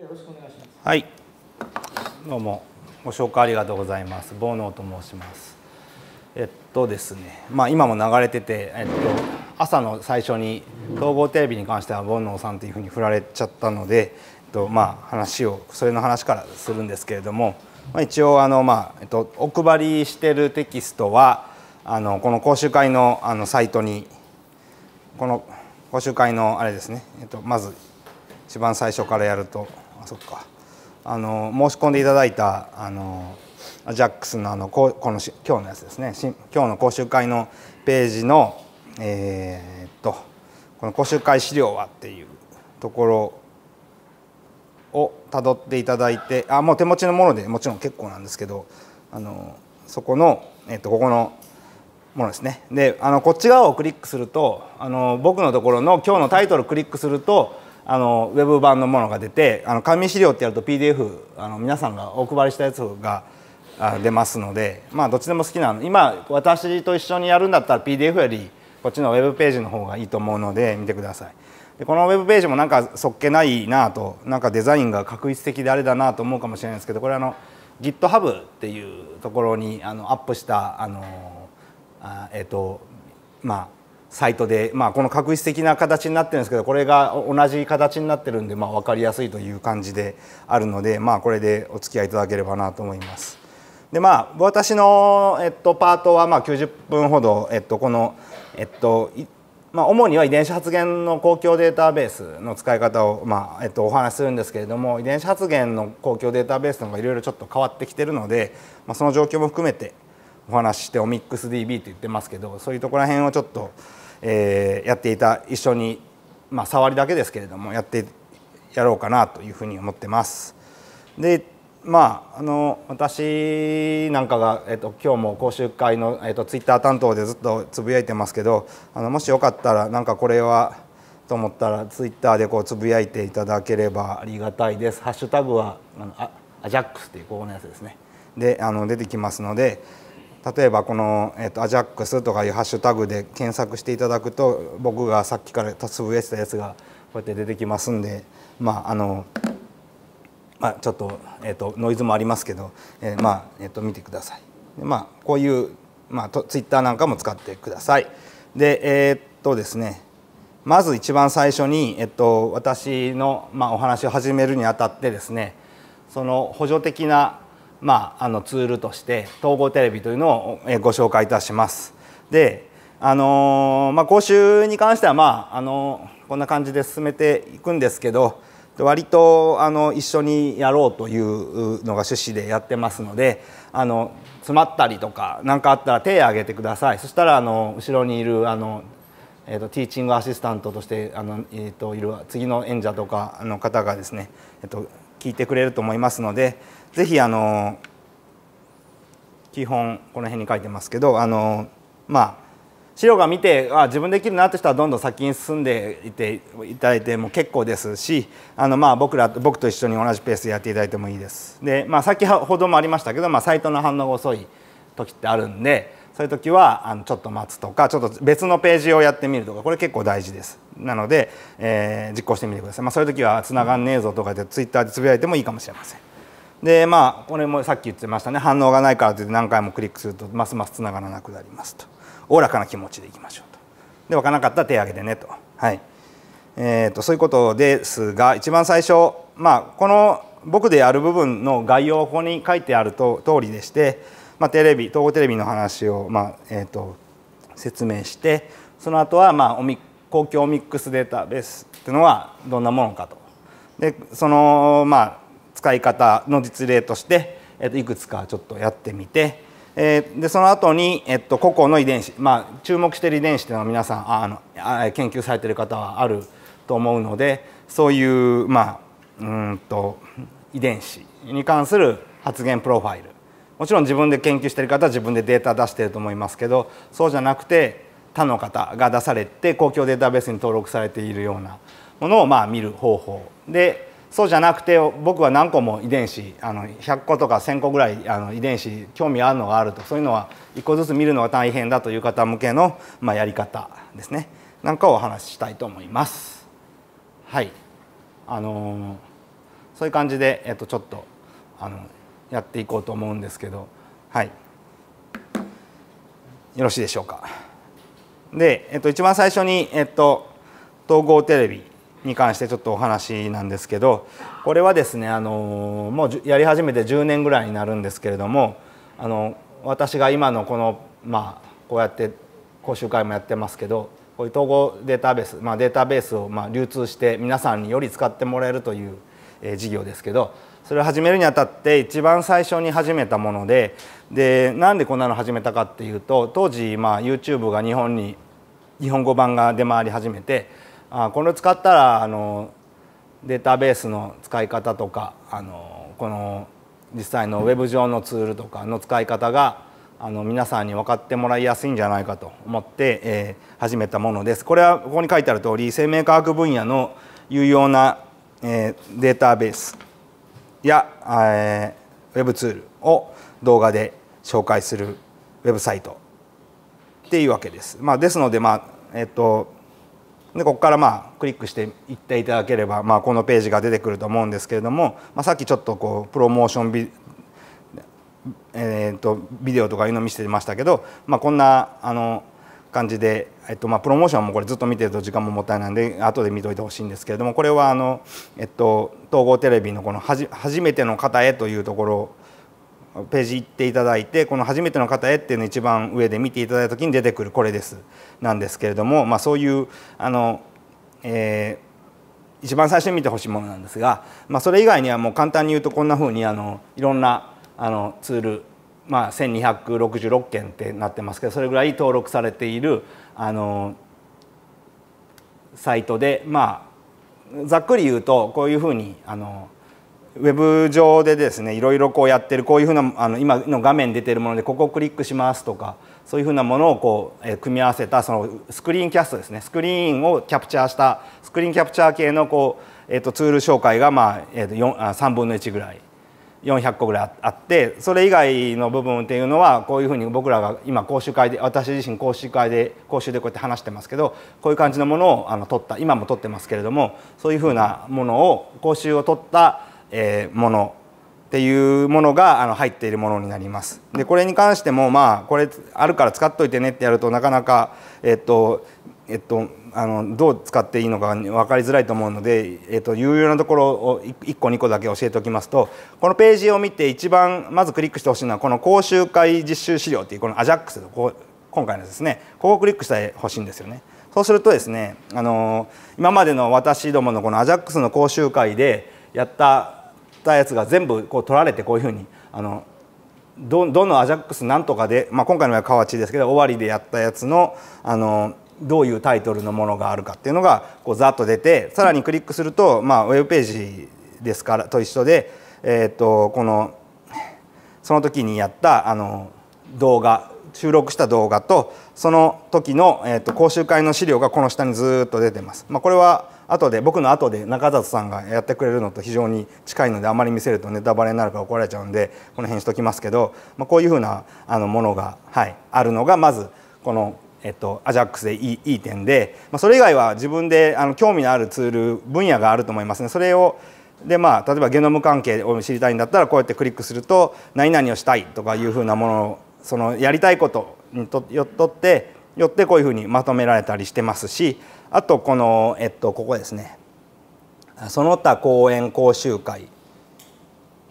よろしくお願いしますはいどうもご紹介ありがとうございます坊能と申しますえっとですねまあ今も流れててえっと朝の最初に統合テレビに関しては煩悩さんというふうに振られちゃったので、えっとまあ、話をそれの話からするんですけれども、まあ、一応あの、まあえっと、お配りしてるテキストはあのこの講習会のあのサイトにこの講習会のあれですね、えっと、まず一番最初からやるとあそっかあの申し込んでいただいたあのアジャックスのあのここのし今日のやつですね今日の講習会のページのえー、っとこの講習会資料はっていうところをたどっていただいてあもう手持ちのものでもちろん結構なんですけどあのそこの、えっと、ここのものですねであのこっち側をクリックするとあの僕のところの今日のタイトルをクリックするとあのウェブ版のものが出てあの紙資料ってやると PDF あの皆さんがお配りしたやつが出ますので、まあ、どっちでも好きなの今私と一緒にやるんだったら PDF よりこっちのウェブページの方がいいと思うので見てください。でこのウェブページもなんかそっけないなとなんかデザインが確一的であれだなと思うかもしれないですけどこれあの GitHub っていうところにあのアップしたあのあえっ、ー、とまあサイトで、まあ、この確一的な形になってるんですけどこれが同じ形になってるんで、まあ、分かりやすいという感じであるので、まあ、これでお付き合いいただければなと思います。でまあ、私の、えっと、パートはまあ90分ほど、えっと、この、えっとまあ、主には遺伝子発現の公共データベースの使い方を、まあえっと、お話しするんですけれども遺伝子発現の公共データベースの方がいろいろちょっと変わってきてるので、まあ、その状況も含めてお話ししてオミックス DB って言ってますけどそういうところら辺をちょっとえー、やっていた一緒に、まあ、触りだけですけれどもやってやろうかなというふうに思ってます。でまあ、あの私なんかが、えっと、今日も講習会の、えっと、ツイッター担当でずっとつぶやいてますけどあのもしよかったらなんかこれはと思ったらツイッターでこうつぶやいていただければありがたいです。ハッシュタグはあのアジャックスというここのやつですねであの出てきますので、例えばこの、えーと、アジャックスとかいうハッシュタグで検索していただくと僕がさっきからつぶやいたやつがこうやって出てきますんでまああの、まあ、ちょっと,、えーと、ノイズもありますけど、えー、まあ、えーと、見てください。でまあ、こういう、まあ、ツイッターなんかも使ってください。でえー、っとですねまず一番最初に、えっと、私の、まあ、お話を始めるにあたってですねその補助的なまあ、あのツールとして統合テレビというのをご紹介いたします。であのまあ、講習に関しては、まああのこんな感じで進めていくんですけど割とあの一緒にやろうというのが趣旨でやってますのであの詰まったりとか何かあったら手を挙げてくださいそしたらあの後ろにいるあの、えーと、ティーチングアシスタントとしてあの、えーと、いる次の演者とかの方がですね、えーと聞いてくれると思いますので。ぜひあの基本この辺に書いてますけどあのまあ資料が見てあ自分できるなって人はどんどん先に進んでいていただいても結構ですしあの、まあ、僕ら僕と一緒に同じペースでやっていただいてもいいです。で、まあ、先ほどもありましたけど、まあ、サイトの反応が遅い時ってあるんでそういう時はあのちょっと待つとかちょっと別のページをやってみるとかこれ結構大事です。なので、えー、実行してみてください。まあ、そういう時はつながんねえぞとかでツイッターでつぶやいてもいいかもしれません。でまあこれもさっき言ってましたね反応がないからって何回もクリックするとますますつながらなくなりますとおおらかな気持ちでいきましょうとで分からなかったら手を挙げてねと,、はいえーと、そういうことですが一番最初、まあ、この僕でやる部分の概要法ここに書いてあると通りでして、まあ、テレビ統合テレビの話を、まあえーと、説明してその後は、まあ、おみ公共ミックスデータベースっていうのはどんなものかと。でそのまあ使い方の実例として、えっといくつかちょっとやってみて、えー、でその後に、えっと個々の遺伝子、まあ、注目している遺伝子というのは皆さんあの研究されている方はあると思うのでそういう,、まあ、うんと遺伝子に関する発言プロファイルもちろん自分で研究している方は自分でデータ出してると思いますけどそうじゃなくて他の方が出されて公共データベースに登録されているようなものをまあ見る方法でそうじゃなくて僕は何個も遺伝子あの100個とか1,000個ぐらいあの遺伝子興味あるのがあるとそういうのは1個ずつ見るのが大変だという方向けの、まあ、やり方ですねなんかをお話ししたいと思います。はいあのー、そういう感じで、えっと、ちょっとあのやっていこうと思うんですけど、はい、よろしいでしょうか。で、えっと、一番最初に、えっと、統合テレビに関してちょっとお話なんですけどこれはですねあのもうやり始めて10年ぐらいになるんですけれどもあの私が今のこのまあこうやって講習会もやってますけどこういう統合データベース、まあ、データベースをま流通して皆さんにより使ってもらえるという、え事業ですけどそれを始めるにあたって一番最初に始めたものででなんでこんなの始めたかっていうと当時まあ YouTube が日本に日本語版が出回り始めてあこれ使ったらあのデータベースの使い方とかあのこの実際のウェブ上のツールとかの使い方があの皆さんに分かってもらいやすいんじゃないかと思って、えー、始めたものです。これはここに書いてある通り生命科学分野の有用な、えー、データベースや、えー、ウェブツールを動画で紹介するウェブサイトっていうわけです。まあ、ですので、まあえっとでここからまあクリックしていっていただければ、まあ、このページが出てくると思うんですけれども、まあ、さっきちょっとこうプロモーションビ,、えーと、とビデオとかいうの見せてましたけど、まあ、こんなあの感じで、えっとまあ、プロモーションもこれずっと見てると時間ももったいないんで後で見といてほしいんですけれどもこれはあの、えっと、統合テレビのこのはじ「初めての方へ」というところページ行っていただいてこの「初めての方へ」っていうの一番上で見ていただいた時に出てくるこれですなんですけれども、まあ、そういうあの、えー、一番最初に見てほしいものなんですが、まあ、それ以外にはもう簡単に言うとこんなふうにあのいろんなあのツール、まあ、1266件ってなってますけどそれぐらい登録されているあのサイトでまあざっくり言うとこういうふうにあのウェブ上でですねいろいろこうやってるこういうふうなあの今の画面出てるものでここをクリックしますとかそういうふうなものをこう、え組み合わせたそのスクリーンキャストですねスクリーンをキャプチャーしたスクリーンキャプチャー系のこう、えー、とツール紹介が、まあえー、とあ3分の1ぐらい400個ぐらいあってそれ以外の部分っていうのはこういうふうに僕らが今講習会で私自身講習会で講習でこうやって話してますけどこういう感じのものをあの取った今も取ってますけれどもそういうふうなものを講習を取ったえー、ものっていうものがあの入っているものになります。でこれに関してもまあこれあるから使っといてねってやるとなかなかえっとえっとあのどう使っていいのか分かりづらいと思うので、えっと、有用なところを1個2個だけ教えておきますとこのページを見て一番まずクリックしてほしいのはこの講習会実習資料っていうこの AJAX の今回のですねここをクリックしてほしいんですよね。そうするとですねあの今までの私どものこの AJAX の講習会でやったたやつが全部こう取られてこういうふうにあのどどのアジャックスなんとかで、まあ、今回のは河内ですけど終わりでやったやつのあのどういうタイトルのものがあるかっていうのがこうざっと出てさらにクリックすると、まあ、ウェブページですからと一緒で、えーと、このその時にやったあの動画収録した動画とその時の、えーと講習会の資料がこの下にずっと出てます。まあ、これは後で僕の後で中里さんがやってくれるのと非常に近いのであまり見せるとネタバレになるから怒られちゃうんでこの辺にしときますけど、まあ、こういうふうなあのものが、はい、あるのがまずこのえっと、アジャックスでいいいい点で、まあ、それ以外は自分であの興味のあるツール分野があると思いますねそれをでまあ例えばゲノム関係を知りたいんだったらこうやってクリックすると何々をしたいとかいうふうなものをそのやりたいことにとよっとってよってこういうふうにまとめられたりしてますしあとこの、えっと、ここですねその他講演講習会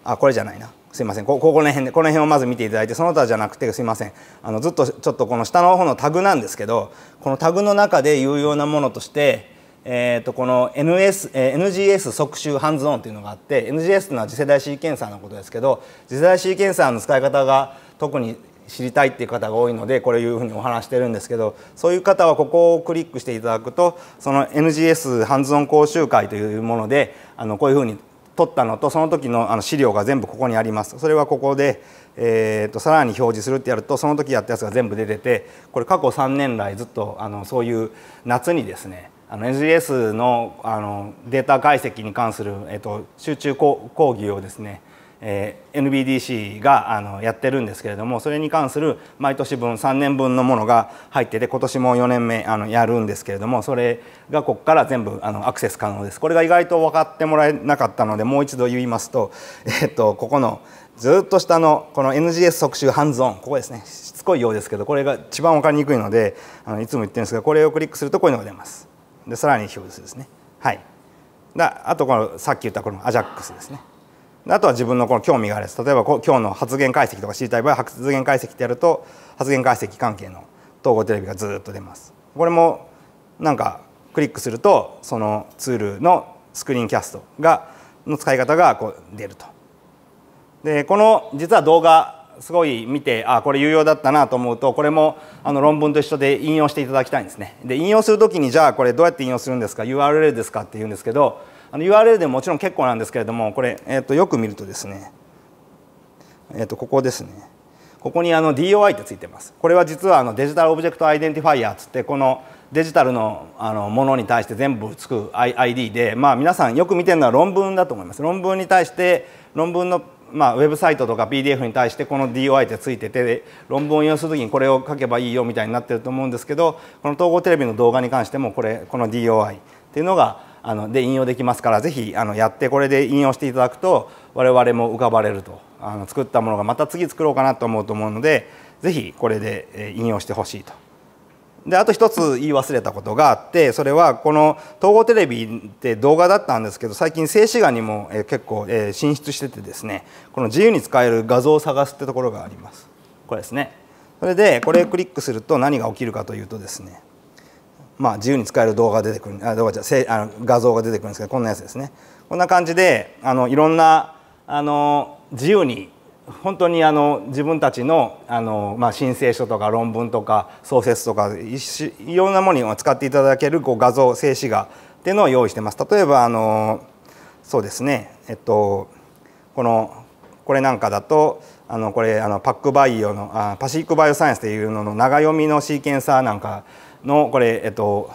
あこれじゃないなすいませんこここの辺でこの辺をまず見ていただいてその他じゃなくてすいませんあのずっとちょっとこの下の方のタグなんですけどこのタグの中で有用なものとしてえーと、この NS、え NGS 即集ハンズオンというのがあって NGS というのは次世代シーケンサーのことですけど次世代シーケンサーの使い方が特に知りたいっていう方が多いのでこれいうふうにお話してるんですけどそういう方はここをクリックしていただくとその NGS ハンズオン講習会というものであのこういうふうに取ったのとその時のあの資料が全部ここにありますそれはここで、えーと、さらに表示するってやるとその時やったやつが全部出ててこれ過去3年来ずっとあのそういう夏にですねあの NGS のあのデータ解析に関する、えーと集中講義をですねえー、NBDC があのやってるんですけれどもそれに関する毎年分3年分のものが入ってて今年も4年目あのやるんですけれどもそれがここから全部あのアクセス可能ですこれが意外と分かってもらえなかったのでもう一度言いますと,、えー、っとここのずっと下のこの NGS 即集ハンズオンここですねしつこいようですけどこれが一番分かりにくいのであのいつも言ってるんですがこれをクリックするとこういうのが出ますでさらに表示するですねはいだあとこのさっき言ったこのアジャックスですねあとは自分のこの興味があるです例えば今日の発言解析とか知りたい場合発言解析ってやると発言解析関係の統合テレビがずっと出ますこれもなんかクリックするとそのツールのスクリーンキャストがの使い方がこう出るとでこの実は動画すごい見てあこれ有用だったなと思うとこれもあの論文と一緒で引用していただきたいんですねで引用する時にじゃあこれどうやって引用するんですか URL ですかっていうんですけどあの URL でももちろん結構なんですけれどもこれ、えー、とよく見るとですね、えー、とここですねここにあの DOI ってついてますこれは実はあのデジタルオブジェクトアイデンティファイアっつってこのデジタルのあのものに対して全部つく ID で、まあ、皆さんよく見てるのは論文だと思います論文に対して論文のまあ、ウェブサイトとか PDF に対してこの DOI ってついてて論文を用するきにこれを書けばいいよみたいになってると思うんですけどこの統合テレビの動画に関してもこれこの DOI っていうのがあので引用できますからぜひあのやってこれで引用していただくと我々も浮かばれるとあの作ったものがまた次作ろうかなと思うと思うのでぜひこれで引用してほしいと。であと一つ言い忘れたことがあってそれはこの統合テレビって動画だったんですけど最近静止画にも結構進出しててですねこの自由に使える画像を探すってところがありますこれですねそれでこれクリックすると何が起きるかというとですねまあ、自由に使える動画が出てくるあ動画じゃあの画像が出てくるんですけどこんなやつですねこんな感じであのいろんなあの自由に本当にあの自分たちのあの、まあ、申請書とか論文とか創設とかいろんなものを使っていただけるこう画像静止画っていうのを用意してます例えばあのそうですねえっとこのこれなんかだとあのこれあのパックバイオのあパシックバイオサイエンスっていうのの長読みのシーケンサーなんかのこれ、えっと、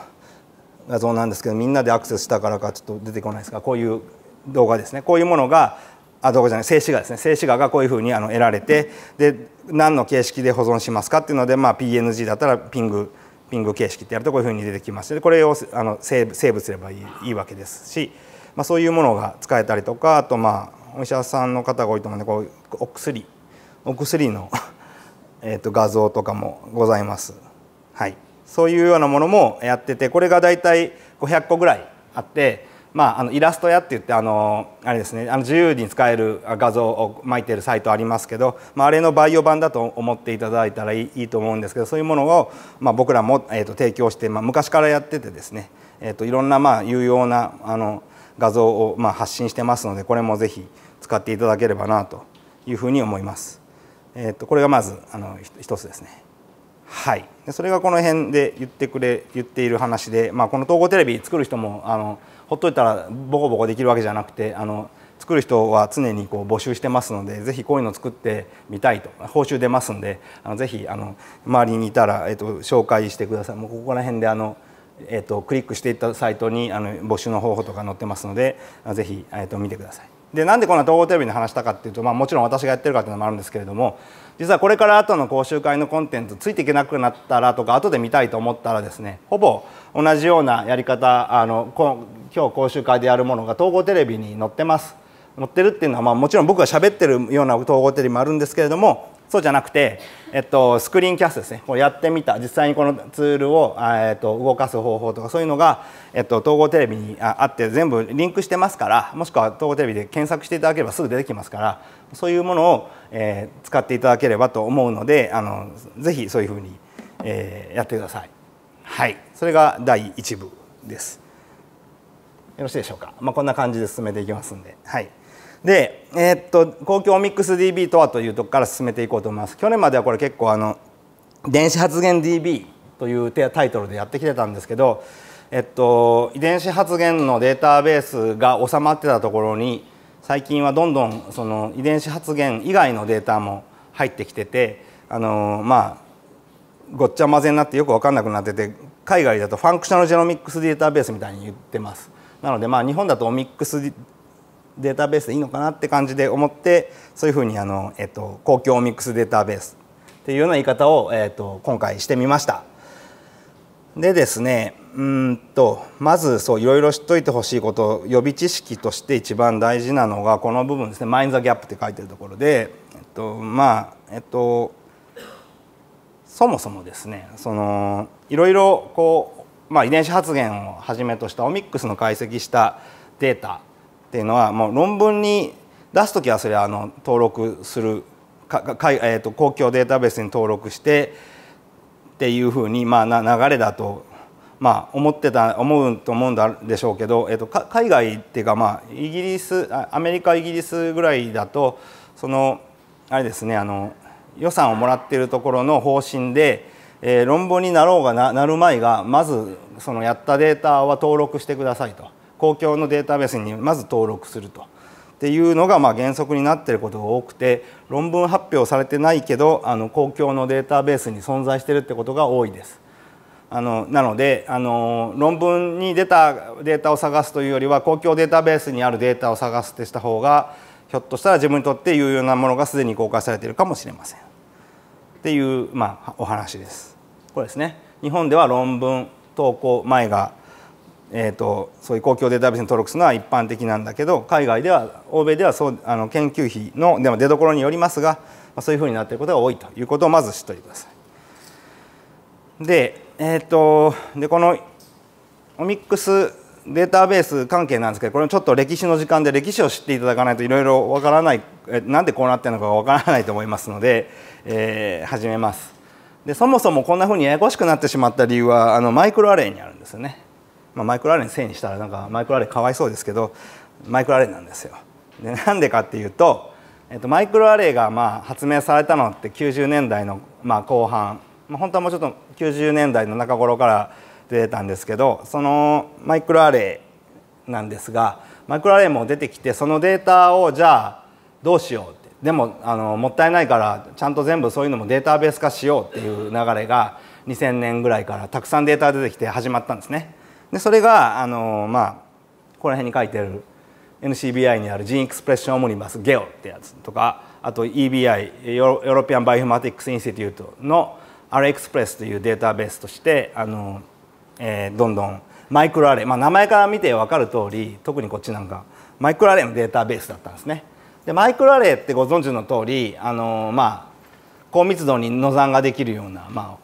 画像なんですけどみんなでアクセスしたからかちょっと出てこないですがこういう動画ですねこういうものがあ動画じゃない静止画ですね静止画がこういうふうにあの得られてで何の形式で保存しますかっていうので、まあ、PNG だったらピングピング形式ってやるとこういうふうに出てきましでこれをあのセーブすればいいいいわけですし、まあ、そういうものが使えたりとかあとまあお医者さんの方が多いと思うんでこうお薬お薬の えと画像とかもございます。はいそういうようなものもやっててこれが大体500個ぐらいあって、まあ、あのイラスト屋って言ってあのあれです、ね、あの自由に使える画像を巻いてるサイトありますけど、まあ、あれのバイオ版だと思っていただいたらいいと思うんですけどそういうものを、まあ、僕らも、えー、と提供して、まあ、昔からやっててですね、えー、といろんな、まあ、有用なあの画像を、まあ、発信してますのでこれもぜひ使っていただければなというふうに思います。えー、とこれがまずあの一つですね。はい、それがこの辺で言ってくれ言っている話で、まあ、この統合テレビ作る人もあのほっといたらボコボコできるわけじゃなくてあの作る人は常にこう募集してますのでぜひこういうの作ってみたいと報酬出ますんであのぜひあの周りにいたら、えっと、紹介してください。もうここら辺であのえっと、クリックしていったサイトにあの募集の方法とか載ってますのでぜひ、えっと、見てください。でなんでこんな統合テレビに話したかっていうと、まあ、もちろん私がやってるかっていうのもあるんですけれども実はこれから後の講習会のコンテンツついていけなくなったらとか後で見たいと思ったらですねほぼ同じようなやり方あの今日講習会でやるものが統合テレビに載ってます載ってるっていうのは、まあ、もちろん僕が喋ってるような統合テレビもあるんですけれどもそうじゃなくて、えっと、スクリーンキャストですねこうやってみた実際にこのツールを、えっと、動かす方法とかそういうのが、えっと、統合テレビにあって全部リンクしてますからもしくは統合テレビで検索していただければすぐ出てきますからそういうものを、えー、使っていただければと思うのであのぜひそういうふうに、えー、やってください。はい、それが第1部です。よろしいでしょうか。まあ、こんな感じで進めていきますんで。はい。で、えー、っと公共オミックス DB とはというとこから進めていこうと思います去年まではこれ結構あの電子発現 DB というタイトルでやってきてたんですけど、えっと、遺伝子発現のデータベースが収まってたところに最近はどんどんその遺伝子発現以外のデータも入ってきててあのまあごっちゃ混ぜになってよく分かんなくなってて海外だとファンクショナルジェノミックスデータベースみたいに言ってます。なのでまあ日本だとオミックスデータベースでいいのかなって感じで思ってそういうふうにあの、えっと、公共ミックスデータベースっていうような言い方を、えっと、今回してみました。でですねうんとまずそういろいろ知っておいてほしいこと予備知識として一番大事なのがこの部分ですね「マイン・ザ・ギャップ」って書いてるところで、えっと、まあえっとそもそもですねそのいろいろこう、まあ、遺伝子発現をはじめとしたオミックスの解析したデータっていうのはもう論文に出す時はそれはあの登録するかか、えーと、公共データベースに登録してっていうふうに、まあ、な流れだと、まあ、思ってた思うと思うんでしょうけど、えっと、と海外っていうか、まあ、イギリスアメリカイギリスぐらいだとそのあれですねあの予算をもらっているところの方針で、えー、論文になろうがななるまいがまずそのやったデータは登録してくださいと。公共のデータベースにまず登録すると。っていうのがまあ原則になっていることが多くて論文発表されてないけどあの公共のデータベースに存在してるってことが多いです。あのなのであの論文に出たデータを探すというよりは公共データベースにあるデータを探すってした方がひょっとしたら自分にとって有用なものがすでに公開されているかもしれません。っていう、まあ、お話です。これですね日本では論文投稿前がえーと、そういう公共データベースに登録するのは一般的なんだけど海外では欧米ではそうあの研究費のでも出どころによりますが、まあ、そういうふうになっていることが多いということをまず知っておいてください。で,、えーと、でこのオミックスデータベース関係なんですけどこれちょっと歴史の時間で歴史を知っていただかないといろいろわからないなんでこうなってるのかわからないと思いますので、えー、始めます。でそもそもこんなふうにややこしくなってしまった理由はあのマイクロアレイにあるんですよね。まあ、マイクロアレンのせいにしたらなんかマイクロアレンかわいそうですけどマイクロアレンなんですよ。でなんでかっていうと、えっと、マイクロアレイがまあ発明されたのって90年代のまあ後半、まあ、本当はもうちょっと90年代の中頃から出てたんですけどそのマイクロアレイなんですがマイクロアレイも出てきてそのデータをじゃあどうしようってでもあのもったいないからちゃんと全部そういうのもデータベース化しようっていう流れが2000年ぐらいからたくさんデータ出てきて始まったんですね。でそれがあのまあこの辺に書いてある NCBI にあるジーンエクスプレッションオムニバスゲオってやつとかあと EBI ヨーロピアンバイオマティックスインスティテュートの r エクスプレスというデータベースとしてあの、えー、どんどんマイクロアレイ、まあ、名前から見て分かる通り特にこっちなんかマイクロアレイのデータベースだったんですねでマイクロアレイってご存知の通りあのまあ高密度に野算ができるような、まあ、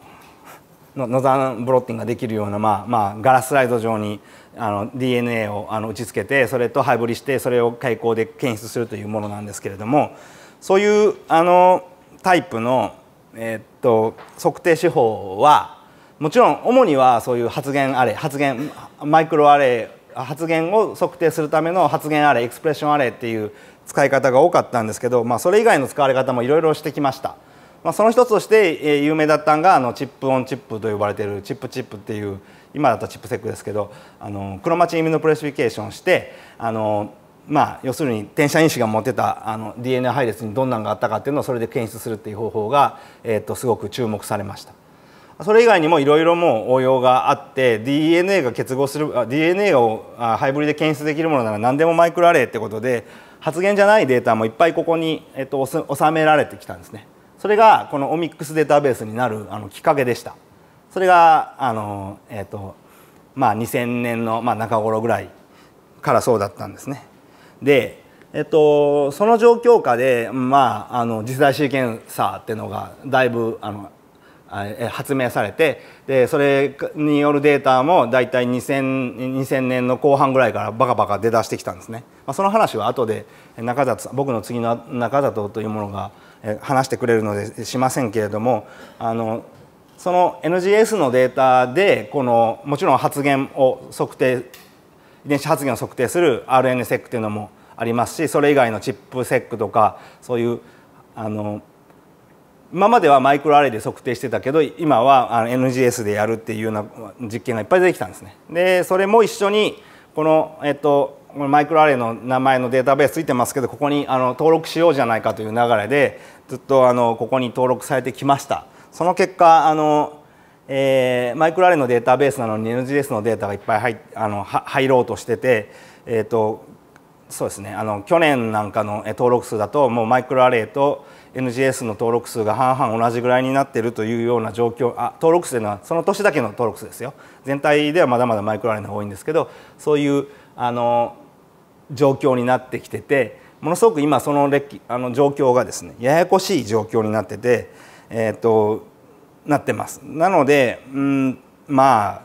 ノザンブロッティンができるような、まあまあ、ガラススライド上にあの DNA をあの打ち付けてそれとハイブリしてそれを開口で検出するというものなんですけれどもそういうあのタイプの、えー、っと測定手法はもちろん主にはそういう発言アレ発言マイクロアレ発言を測定するための発言アレエクスプレッションアレっていう使い方が多かったんですけど、まあ、それ以外の使われ方もいろいろしてきました。まあ、その一つとして有名だったのがあのチップオンチップと呼ばれているチップチップっていう今だとチップセックですけどあのクロマチンイミノプレシフィケーションしてあのまあ、要するに転写因子が持ってたあの DNA 配列にどんなんがあったかっていうのをそれで検出するっていう方法が、えー、とすごく注目されましたそれ以外にもいろいろもう応用があって DNA が結合する DNA をハイブリで検出できるものなら何でもマイクロアレイってことで発現じゃないデータもいっぱいここに、えー、と収められてきたんですねそれがこのオミックスデータベースになるあのきっかけでしたそれがあの、えーとまあ、2000年の、まあ、中頃ぐらいからそうだったんですねで、えーと、その状況下で、まあ、あの実世代シーケンサーっていうのがだいぶあの発明されてでそれによるデータも大い 2000, 2000年の後半ぐらいからバカバカ出だしてきたんですね、まあ、その話は後で中里僕の次の中里というものが話してくれるのでしませんけれどもあのその NGS のデータでこのもちろん発現を測定遺伝子発現を測定する RNSEC というのもありますしそれ以外のチップセックとかそういうあの今まではマイクロアレイで測定してたけど今は NGS でやるっていうような実験がいっぱい出てきたんですね。でそれも一緒にこの、えっと、こマイクロアレイの名前のデータベースついてますけどここにあの登録しようじゃないかという流れでずっとあのここに登録されてきましたその結果あの、えー、マイクロアレイのデータベースなのに NGS のデータがいっぱい入あの入ろうとしてて、えーと、とそうですねあの去年なんかの登録数だともうマイクロアレイと NGS の登録数が半々同じぐらいになっているというような状況あ登録数というのはその年だけの登録数ですよ全体ではまだまだマイクロアレイの方が多いんですけどそういうあの状況になってきててものすごく今その歴あの状況がですねややこしい状況になってて、えーと、なってます。なのでうんまあ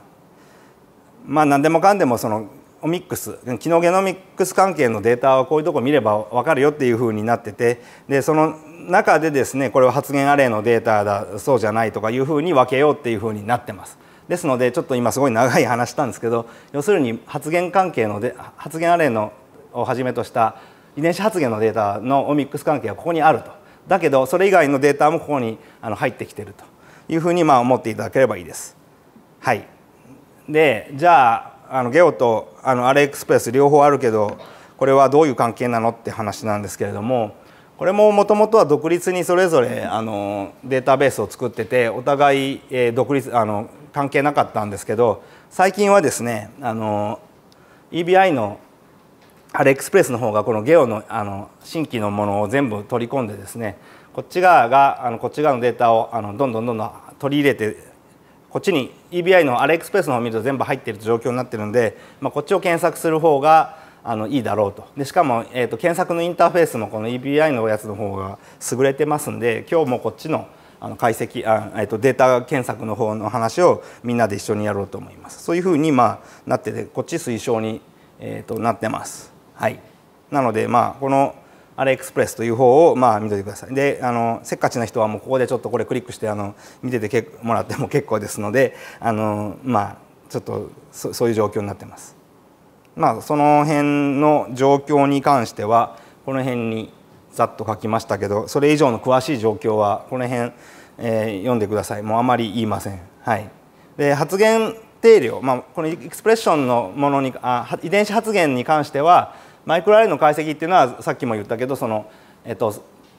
まあ何でもかんでもそのオミックス昨日ゲノミックス関係のデータはこういうとこ見れば分かるよっていうふうになっててでその中でですねこれは発言アレイのデータだそうじゃないとかいうふうに分けようっていうふうになってます。ですのでちょっと今すごい長い話したんですけど要するに発言関係ので発言アレイのをはじめとした遺伝子発現のデータのオミックス関係はここにあるとだけどそれ以外のデータもここにあの入ってきてるというふうにまあ思っていただければいいです。はい、でじゃああのゲオとあのアレックスプレス両方あるけどこれはどういう関係なのって話なんですけれどもこれももともとは独立にそれぞれあのデータベースを作っててお互い、え独立あの関係なかったんですけど最近はですねあの EBI のアレエクスプレスの方がこのゲオのあの新規のものを全部取り込んでですねこっち側があのこっち側のデータをあのどんどんどんどん取り入れてこっちに EBI のアレエクスプレスの方を見ると全部入ってる状況になってるんで、まあ、こっちを検索する方があのいいだろうとでしかも、えーと、検索のインターフェースもこの EBI のやつの方が優れてますんで今日もこっちのあの解析あ、えーと、データ検索の方の話をみんなで一緒にやろうと思いますそういうふうに、まあ、なっててこっち推奨に、えーとなってます。はい、なので、まあ、このアレエクスプレスという方をまあ見ててくださいであのせっかちな人はもうここでちょっとこれクリックしてあの見ててもらっても結構ですのであの、まあ、ちょっとそういう状況になってます。まあ、その辺の状況に関してはこの辺にざっと書きましたけどそれ以上の詳しい状況はこの辺、えー、読んでくださいもうあまり言いません。はい、で発言定量、まあ、このエクスプレッションのものにあ遺伝子発現に関してはマイクロアレイの解析っていうのはさっきも言ったけどその、えっと、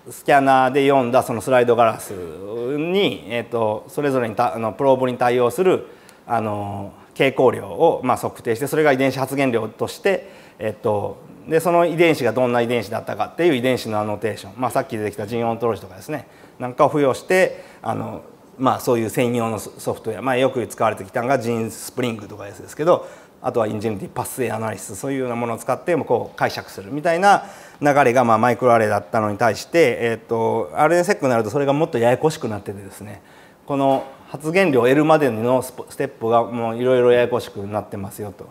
スキャナーで読んだそのスライドガラスに、えっと、それぞれにたあのプローブに対応するあの蛍光量を、まあ、測定してそれが遺伝子発現量として、えっと、でその遺伝子がどんな遺伝子だったかっていう遺伝子のアノテーション、まあ、さっき出てきたジンオントロジーとかですねなんかを付与してあの、まあ、そういう専用のソフトウェア、まあ、よく使われてきたのがジンスプリングとかですけどあとはインジェニティパスウェイアナリスそういうようなものを使ってもこう解釈するみたいな流れがまあマイクロアレだったのに対して、えーと、と RNSEC になるとそれがもっとややこしくなっててですねこの発言量を得るまでのステップがもういろいろややこしくなってますよと。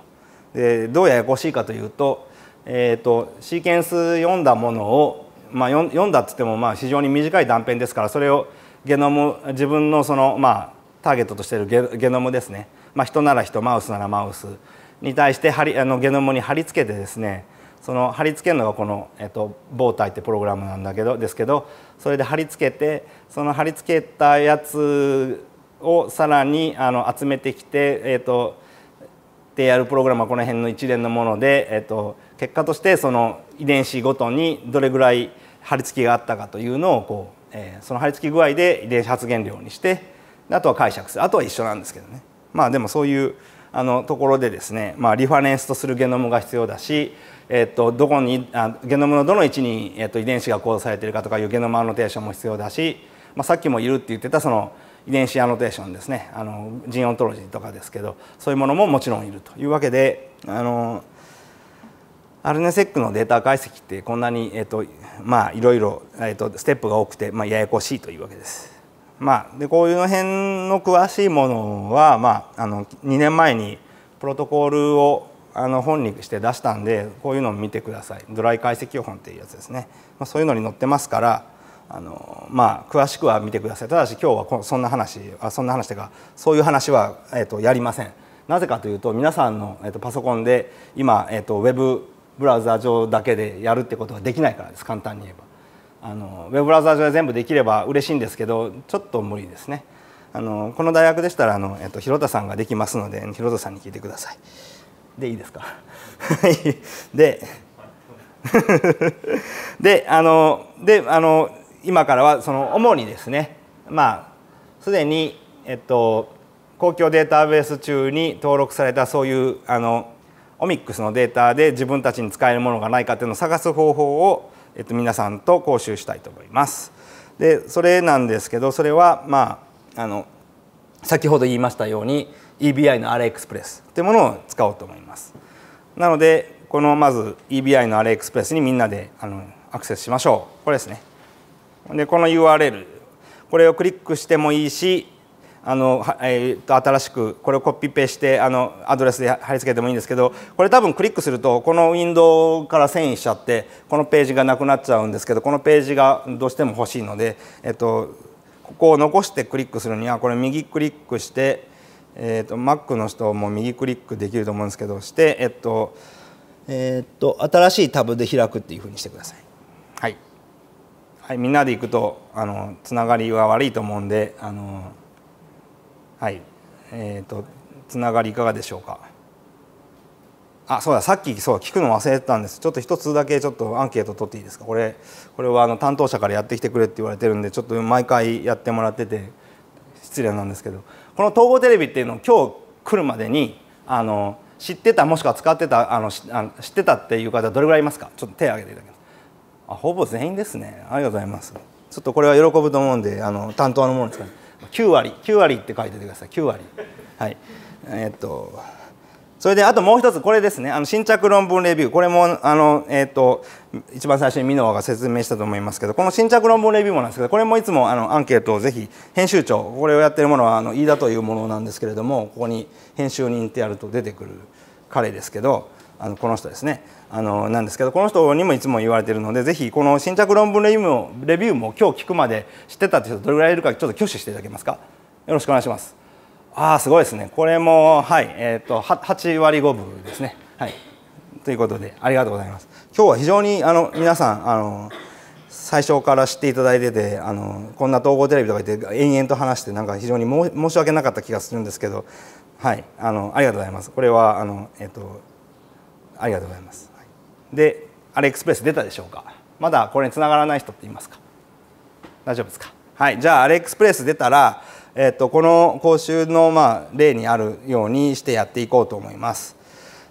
でどうややこしいかというと,、えーと、とシーケンス読んだものを、まあ、読んだっつってもまあ非常に短い断片ですからそれをゲノム自分のその、まあ、ターゲットとしているゲゲノムですね、まあ、人なら人マウスならマウスに対して貼りあのゲノムに貼り付けてですねその貼り付けるのがこの、えっと、ボ体ってプログラムなんだけどですけどそれで貼り付けてその貼り付けたやつをさらにあの集めてきて、えっと、でやるプログラムはこの辺の一連のもので、えっと、結果としてその遺伝子ごとにどれぐらい貼り付きがあったかというのをこう、えー、その貼り付き具合で遺伝子発現量にしてあとは解釈するあとは一緒なんですけどねまあでもそういうあのところでですね、まあ、リファレンスとするゲノムが必要だし、えっと、どこにあゲノムのどの位置に、えっと、遺伝子が構造されているかとかいうゲノムアノテーションも必要だし、まあ、さっきもいるって言ってたその遺伝子アノテーションですねあのジンオントロジーとかですけどそういうものももちろんいるというわけであの RNSEC のデータ解析ってこんなに、えっとまあ、いろいろ、えっと、ステップが多くて、まあ、ややこしいというわけです。まあ、でこういう辺の詳しいものは、まあ、あの2年前にプロトコルをあの本にして出したんでこういうのを見てくださいドライ解析本っていうやつですね、まあ、そういうのに載ってますからあの、まあ、詳しくは見てくださいただし今日はそんな話あそんな話というかそういう話は、えーと、やりませんなぜかというと皆さんの、えーと、パソコンで今、えーとウェブブラウザ上だけでやるってことはできないからです簡単に言えばあのウェブブラウザー上で全部できれば嬉しいんですけどちょっと無理ですねあのこの大学でしたらあの、えっと、広田さんができますので広田さんに聞いてくださいでいいですか で であのであの今からはその主にですねまあすでに、えっと、公共データベース中に登録されたそういうあのオミックスのデータで自分たちに使えるものがないかっていうのを探す方法をえっと、皆さんと講習したいと思います。でそれなんですけどそれは、まあ、あの先ほど言いましたように EBI のアレエクスプレスというものを使おうと思います。なのでこのまず EBI のアレエクスプレスにみんなであのアクセスしましょうこれですね。でこの URL これをクリックしてもいいしあの、えー、と新しくこれをコピペしてあのアドレスで貼り付けてもいいんですけどこれ多分クリックするとこのウィンドウから遷移しちゃってこのページがなくなっちゃうんですけどこのページがどうしても欲しいので、えー、とここを残してクリックするにはこれ右クリックして、えー、と Mac の人も右クリックできると思うんですけどして、えっとえっと新しいタブで開くっていうふうにしてください。はいはい、みんなで行くとあのつながりは悪いと思うんであのはいえっ、ー、とつながりいかがでしょうかあそうださっきそう聞くの忘れてたんですちょっと一つだけちょっとアンケート取っていいですかこれこれはあの担当者からやってきてくれって言われてるんでちょっと毎回やってもらってて失礼なんですけどこの統合テレビっていうのを今日来るまでにあの知ってたもしくは使ってたあの知ってたっていう方どれぐらいいますかちょっと手を挙げていただきますあほぼ全員ですねありがとうございますちょっとこれは喜ぶと思うんであの担当の者ですかね9割9割って書いててください9割はいえっとそれであともう一つこれですねあの新着論文レビューこれもあの、えっと、一番最初にミノワが説明したと思いますけどこの新着論文レビューもなんですけどこれもいつもあのアンケートをぜひ編集長これをやってるものはあの飯田というものなんですけれどもここに編集人ってやると出てくる彼ですけどあのこの人ですねあのなんですけどこの人にもいつも言われてるのでぜひこの新着論文レビューもレビューも今日聞くまで知ってたって人どれぐらいいるかちょっと挙手していただけますかよろしくお願いしますああすごいですねこれもはいえっ、ー、と8割5分ですねはいということでありがとうございます今日は非常にあの皆さんあの最初から知っていただいててあのこんな統合テレビとか言って延々と話してなんか非常に申し訳なかった気がするんですけどはいあのありがとうございますこれはあのえっ、ー、とありがとうございますでアレエクスプレス出たでしょうかまだこれにつながらない人っていますか大丈夫ですかはいじゃあアレエクスプレス出たら、えー、っと、この講習のま例にあるようにしてやっていこうと思います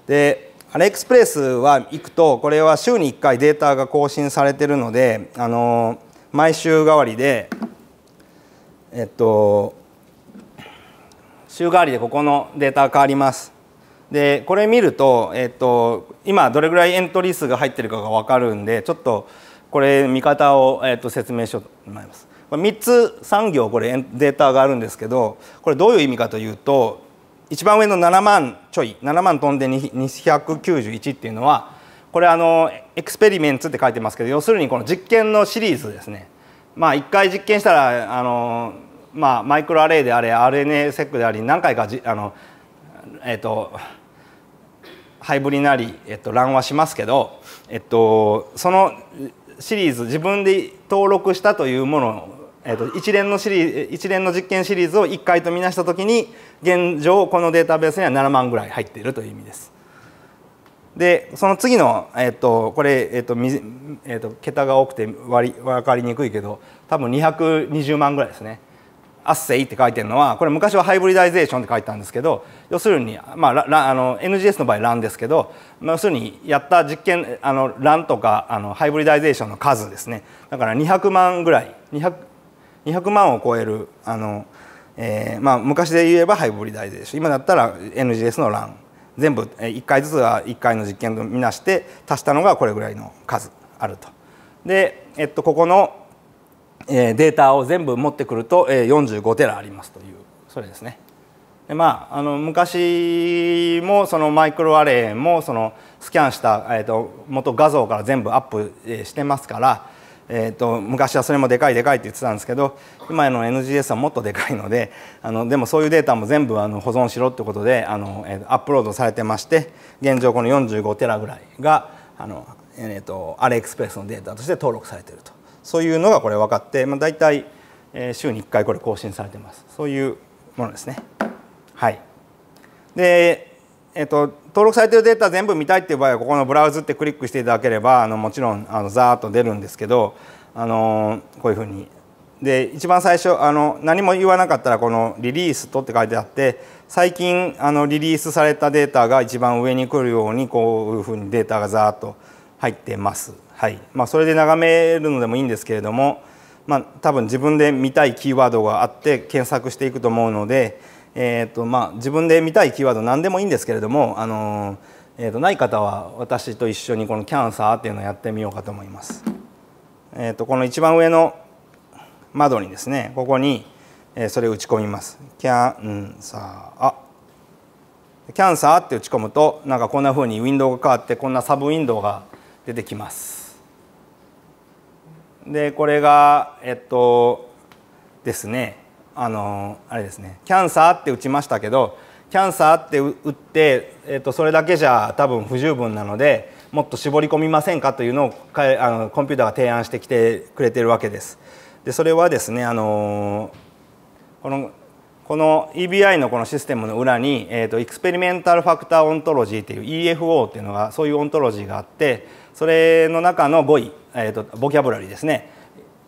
でアレエクスプレスは行くとこれは週に1回データが更新されてるのであの毎週代わりでえっと週代わりでここのデータ変わりますでこれ見ると、えっと、今どれぐらいエントリー数が入ってるかが分かるんでちょっとこれ見方を、えっと、説明しようと思います。3つ産業これデータがあるんですけどこれどういう意味かというと一番上の7万ちょい7万飛んで291っていうのはこれあのエクスペリメンツって書いてますけど要するにこの実験のシリーズですねまあ1回実験したらあの、まあ、マイクロアレイであれ RNA セックであり何回かじあのえっ、ー、とハイブリなり、えっと、乱はしますけど、えっと、そのシリーズ自分で登録したというものえっと、一連のシリ一連の実験シリーズを1回と見なした時に現状このデータベースには7万ぐらい入っているという意味です。でその次の、えっと、これ、えっとえっと桁が多くて割分かりにくいけど多分220万ぐらいですねアッセイって書いてるのはこれ昔はハイブリダイゼーションって書いてたんですけど要するに、まあ、あの NGS の場合ランですけど、まあ、要するにやった実験あのランとかあのハイブリダイゼーションの数ですねだから200万ぐらい 200, 200万を超えるあの、えーまあ、昔で言えばハイブリダイゼーション今だったら NGS のラン全部1回ずつは1回の実験とみなして足したのがこれぐらいの数あると。で、えっと、ここのえデータを全部持ってくると、え45テラありますというそれですね。でまあ、あの昔もそのマイクロアレイもそのスキャンした、えーと、元画像から全部アップしてますから、えーと、昔はそれもでかいでかいって言ってたんですけど今の NGS はもっとでかいのであのでもそういうデータも全部あの保存しろってことであの、えー、アップロードされてまして現状この45テラぐらいがあの、えーと、アレイエクスプレスのデータとして登録されていると。そういうのがこれ分かって、まあ、大体週に1回これ更新されてますそういうものですねはいで、えっと、登録されてるデータ全部見たいっていう場合はここのブラウズってクリックしていただければあのもちろんあのザーッと出るんですけどあのこういうふうにで一番最初あの何も言わなかったらこの「リリースと」って書いてあって最近あのリリースされたデータが一番上に来るようにこういうふうにデータがザーッと入ってます。はいまあ、それで眺めるのでもいいんですけれども、まあ、多分自分で見たいキーワードがあって検索していくと思うので、えーとまあ、自分で見たいキーワード何でもいいんですけれども、あのえー、とない方は私と一緒にこのキャンサーっていうのをやってみようかと思います。えー、とこの一番上の窓にですねここに、えそれを打ち込みます。キャンサーキャンサーって打ち込むとなんかこんなふうにウィンドウが変わってこんなサブウィンドウが出てきます。でこれがえっとですねあのあれですねキャンサーって打ちましたけどキャンサーって打って、えっと、それだけじゃ多分不十分なのでもっと絞り込みませんかというのをあのコンピューターが提案してきてくれてるわけです。でそれはですねあのこのこの EBI のこのシステムの裏に、えーと、エクスペリメンタルファクターオントロジーという EFO っていうのがそういうオントロジーがあってそれの中の語彙、えーと、とボキャブラリーですね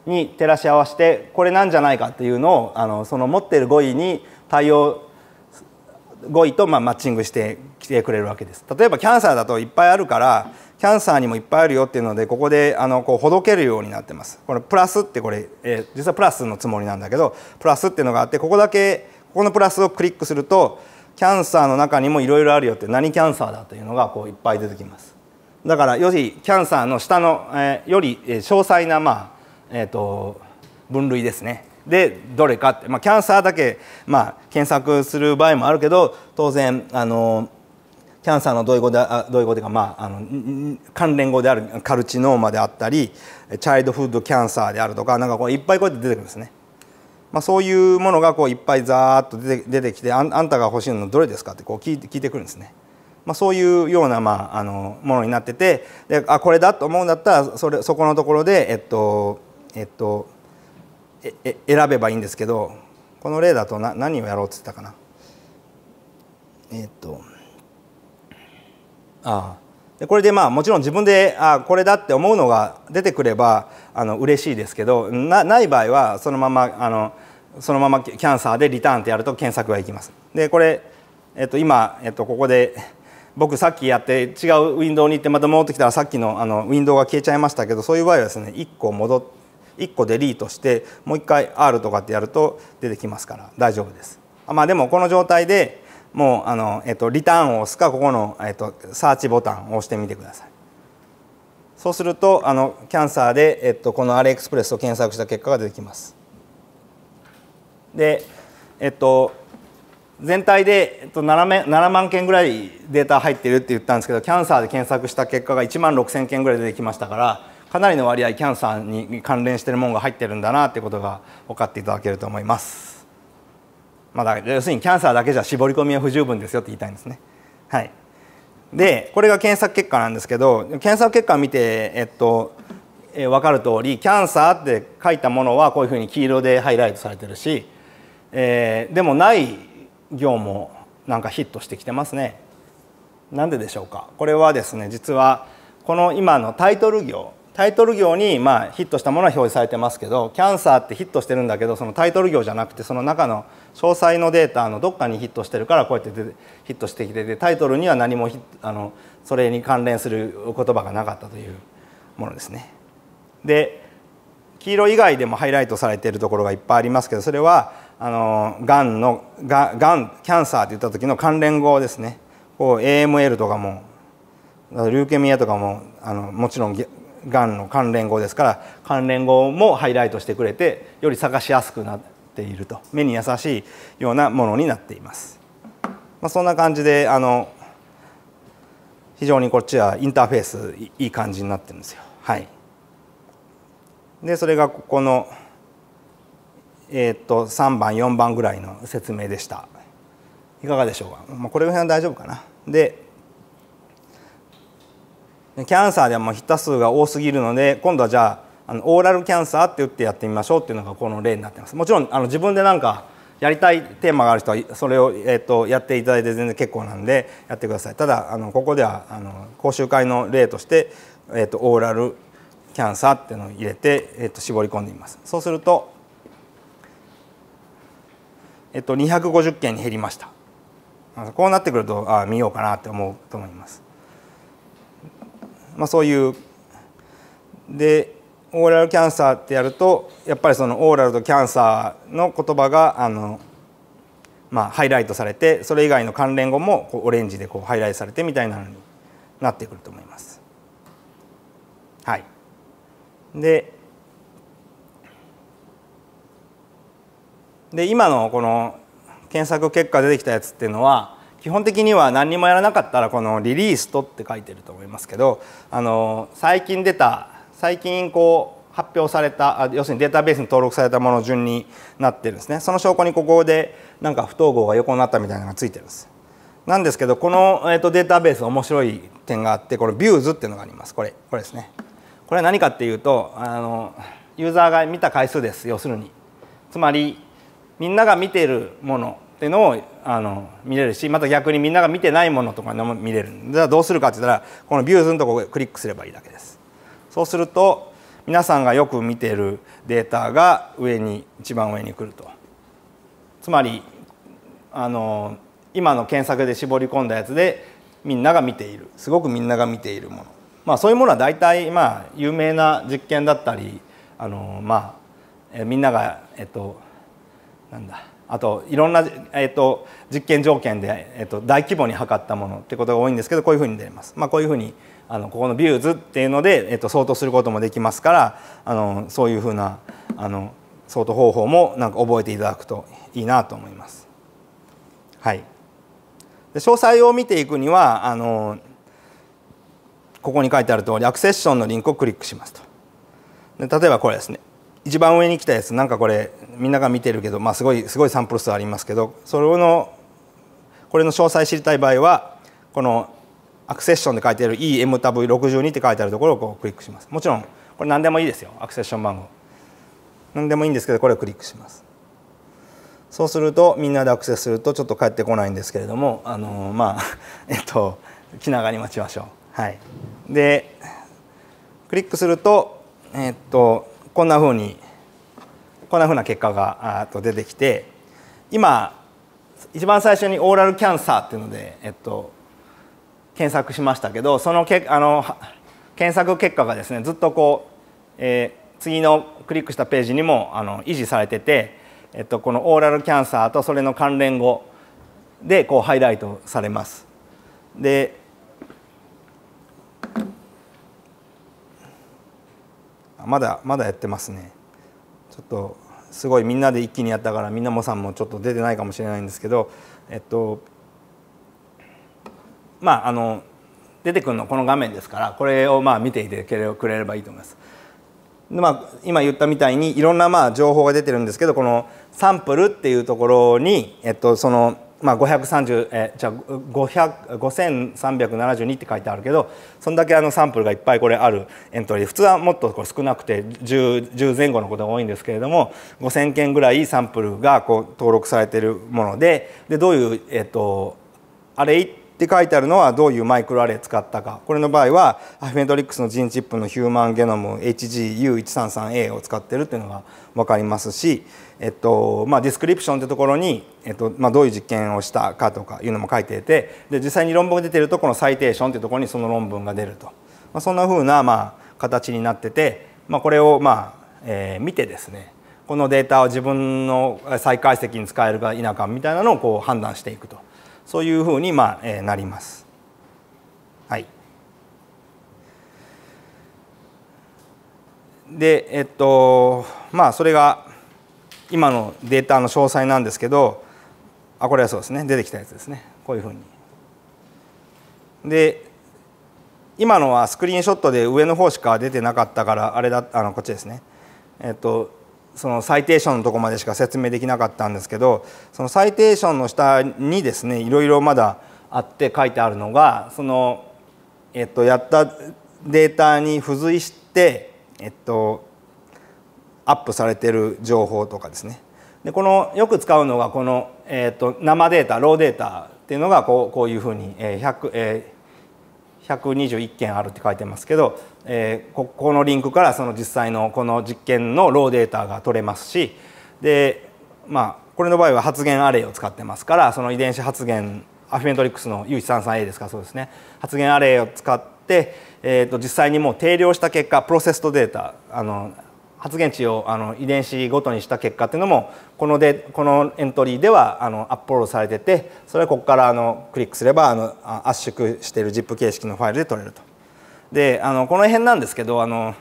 に照らし合わせてこれなんじゃないかっていうのをあのその持っている語彙に対応語彙とまあマッチングしてきてくれるわけです例えばキャンサーだといっぱいあるからキャンサーにもいっぱいあるよっていうのでここであのこうほどけるようになってますこれプラスってこれ、えー、実はプラスのつもりなんだけどプラスっていうのがあってここだけここのプラスをクリックするとキャンサーの中にもいろいろあるよって何キャンサーだというのがこういっぱい出てきますだからよりキャンサーの下の、えー、より詳細な、まあえーと、分類ですねでどれかって、まあ、キャンサーだけ、まあ、検索する場合もあるけど当然あのキャンサーの同意語で同意語というか、まあ、あの関連語であるカルチノーマであったりチャイルドフードキャンサーであるとかなんかこういっぱいこうやって出てくるんですね。まあ、そういうものがこういっぱいざーっと出てきてあんたが欲しいのどれですかってこう聞いて聞いてくるんですね。まあ、そういうような、まあ、あのものになっててであこれだと思うんだったらそれそこのところで、えっとえっと、ええ選べばいいんですけどこの例だとな何をやろうって言ったかな。えっとああでこれでまあもちろん自分であこれだって思うのが出てくればあの嬉しいですけどなない場合はそのままあのそのままキャンサーでリターンってやると検索がいきます。でこれ、えっと、今、えっと、ここで僕さっきやって違うウィンドウに行ってまた戻ってきたらさっきのあのウィンドウが消えちゃいましたけどそういう場合はですね1個戻って1個デリートしてもう1回 R とかってやると出てきますから大丈夫です。まあ、でもこの状態でもうあの、えっと、リターンを押すかここの、えっと、サーチボタンを押してみてください。そうするとあのキャンサーで、えっと、このアレエク x p r e s s を検索した結果が出てきます。で、えっと全体で 7, 万件ぐらいデータ入ってるって言ったんですけどキャンサーで検索した結果が1万6000件ぐらい出てきましたからかなりの割合キャンサーに関連してるものが入ってるんだなってことが分かっていただけると思います、まだ要するにキャンサーだけじゃ絞り込みは不十分ですよって言いたいんですねはいでこれが検索結果なんですけど検索結果を見て、えっとえー、分かる通りキャンサーって書いたものはこういうふうに黄色でハイライトされてるし、えー、でもない行もなんかヒットしてきてますねなんででしょうかこれはですね実はこの今のタイトル業タイトル業にまヒットしたものは表示されてますけどキャンサーってヒットしてるんだけどそのタイトル業じゃなくてその中の詳細のデータのどっかにヒットしてるからこうやってヒットしてきててタイトルには何もあのそれに関連する言葉がなかったというものですね。で黄色以外でもハイライトされているところがいっぱいありますけどそれはあのがんのががんキャンサーって言った時の関連語ですねこう AML とかもルーケミアとかもあのもちろんがんの関連語ですから関連語もハイライトしてくれてより探しやすくなっていると目に優しいようなものになっています、まあ、そんな感じであの非常にこっちはインターフェースいい感じになってるんですよはいでそれがここのえー、っと3番4番ぐらいの説明でしたいかがでしょうか、まあ、これぐらいは大丈夫かなでキャンサーではもうヒッタ数が多すぎるので今度はじゃああのオーラルキャンサーって打ってやってみましょうっていうのがこの例になってますもちろんあの自分で何かやりたいテーマがある人はそれを、えーと、やっていただいて全然結構なんでやってくださいただあのここではあの講習会の例として、えーと、オーラルキャンサーっていうのを入れて、えーと、と絞り込んでみますそうするとえっと、250件に減りましたこうなってくるとああ見ようかなって思うと思います、まあ、そういうでオーラルキャンサーってやるとやっぱりそのオーラルとキャンサーの言葉があの、まあ、ハイライトされてそれ以外の関連語もこうオレンジでこうハイライトされてみたいなのになってくると思います。はい、でで今のこの検索結果出てきたやつっていうのは基本的には何にもやらなかったらこの「リリースと」って書いてると思いますけどあの最近出た最近こう発表された要するにデータベースに登録されたもの順になってるんですねその証拠にここでなんか不統合が横になったみたいなのがついてるんですなんですけどこの、えとデータベース面白い点があってこのビューズっていうのがありますこれこれですねこれは何かっていうとあのユーザーが見た回数です要するにつまりみんなが見ているものっていうのをあの見れるしまた逆にみんなが見てないものとかも見れるじゃあどうするかって言ったらこのビューズのとこをクリックすればいいだけですそうすると皆さんがよく見ているデータが上に一番上に来るとつまりあの今の検索で絞り込んだやつでみんなが見ているすごくみんなが見ているもの、まあ、そういうものは大体まあ有名な実験だったりあのまあみんながえっとなんだあといろんな、えーと、実験条件で、えーと、大規模に測ったものってことが多いんですけどこういうふうに出ます。まあ、こういうふうにあのここのビューズっていうので、えーと相当することもできますからあのそういうふうなあの相当方法もなんか覚えていただくといいなと思います。はい、で詳細を見ていくにはあのここに書いてある通りアクセッションのリンクをクリックしますと。で例えばこれですね一番上に来たやつなんかこれみんなが見てるけど、まあ、すごいすごいサンプル数ありますけどそれのこれの詳細知りたい場合はこのアクセッションで書いてある EMW62 って書いてあるところをこうクリックしますもちろんこれ何でもいいですよアクセッション番号何でもいいんですけどこれをクリックしますそうするとみんなでアクセスするとちょっと返ってこないんですけれどもあのまあ えっと気長に待ちましょうはいでクリックするとえっとこんなふうにこんなふうな結果が出てきて今一番最初にオーラルキャンサーっていうので、えっと、検索しましたけどそのけあの検索結果がですねずっとこう、えー、次のクリックしたページにもあの維持されてて、えっと、このオーラルキャンサーとそれの関連語でこうハイライトされます。でまだまだやってますねちょっとすごいみんなで一気にやったからみんなもさんもちょっと出てないかもしれないんですけどえっとまああの出てくるのこの画面ですからこれをまあ見ていてくれればいいと思います。でまあ、今言ったみたいにいろんなまあ情報が出てるんですけどこのサンプルっていうところに、えっと、そのまあ、530えじゃあ5372って書いてあるけどそんだけあのサンプルがいっぱいこれあるエントリー普通はもっとこれ少なくて 10, 10前後のことが多いんですけれども5000件ぐらいサンプルがこう登録されているものででどういう、えっと、あアレイって書いてあるのはどういうマイクロアレイ使ったかこれの場合はアフメトリックスのジンチップのヒューマンゲノム HGU133A を使ってるっていうのが分かりますし。えっとまあ、ディスクリプションってところに、えっとまあ、どういう実験をしたかとかいうのも書いていてで実際に論文が出てるとこのサイテーションいうところにその論文が出ると、まあ、そんなふうな、まあ、形になってて、まあ、これを、まあえ見てですねこのデータを自分の再解析に使えるか否かみたいなのをこう判断していくとそういうふうに、まあえなります。はい、でえっとまあそれが今のデータの詳細なんですけどあこれはそうですね出てきたやつですねこういうふうに。で今のはスクリーンショットで上の方しか出てなかったからあれだあのこっちですね。えっとそのサイテーションのとこまでしか説明できなかったんですけどそのサイテーションの下にですねいろいろまだあって書いてあるのがその、えっと、やったデータに付随して、えっと、アップされてる情報とかですねでこのよく使うのがこの、えーと、生データローデータっていうのがこうこういうふうに、えー100えー、121件あるって書いてますけど、えー、ここのリンクからその実際のこの実験のローデータが取れますしで、まあ、これの場合は発現アレイを使ってますからその遺伝子発現アフィメトリックスの U133A ですかそうですね発現アレイを使って、えーと、と実際にもう定量した結果プロセストデータあの発現値をあの遺伝子ごとにした結果っていうのもこのでこのエントリーではあのアップロードされててそれはここからあのクリックすればあの圧縮している ZIP 形式のファイルで取れると。であのこの辺なんですけどあの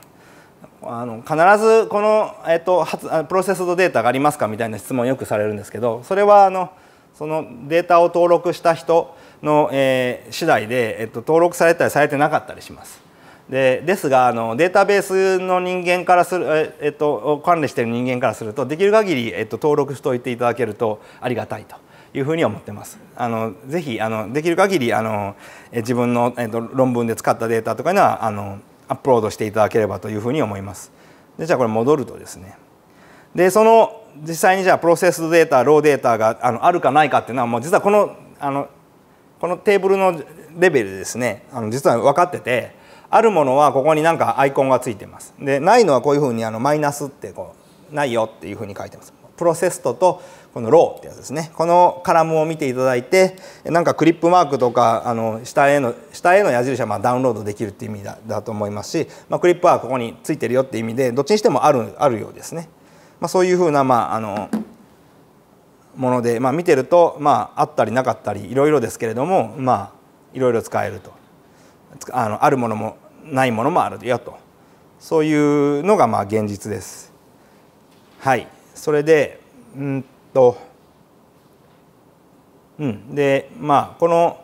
あの必ずこの、えっと、プロセスドデータがありますかみたいな質問よくされるんですけどそれはあのそのデータを登録した人の、えー、次第で、えっと、登録されたりされてなかったりします。でですがあのデータベースの人間からする、えっと、管理している人間からするとできる限りえっと登録しておいていただけるとありがたいというふうに思ってます。あのぜひあのできる限りあの自分の、えっと、論文で使ったデータとかにはあのアップロードしていただければというふうに思います。でじゃあこれ戻るとですねでその実際にじゃあプロセスデータローデータがあのあるかないかっていうのはもう実はこのあのこのテーブルのレベルでですねあの実は分かっててあるものはここになんかアイコンがついてますでないのはこういうふうにあのマイナスってこうないよっていうふうに書いてますプロセストとこのローってやつですねこのカラムを見ていただいてなんかクリップマークとかあの下への下への矢印はまあダウンロードできるっていう意味だだと思いますし、まあ、クリップはここについてるよっていう意味でどっちにしてもあるあるようですね、まあ、そういうふうな、まあ、あのもので、まあ、見てると、まあ、あったりなかったりいろいろですけれども、まあ、いろいろ使えるとあのあるものもないものもあるよとそういうのがまあ現実です。はいそれでうんとうんでまあこの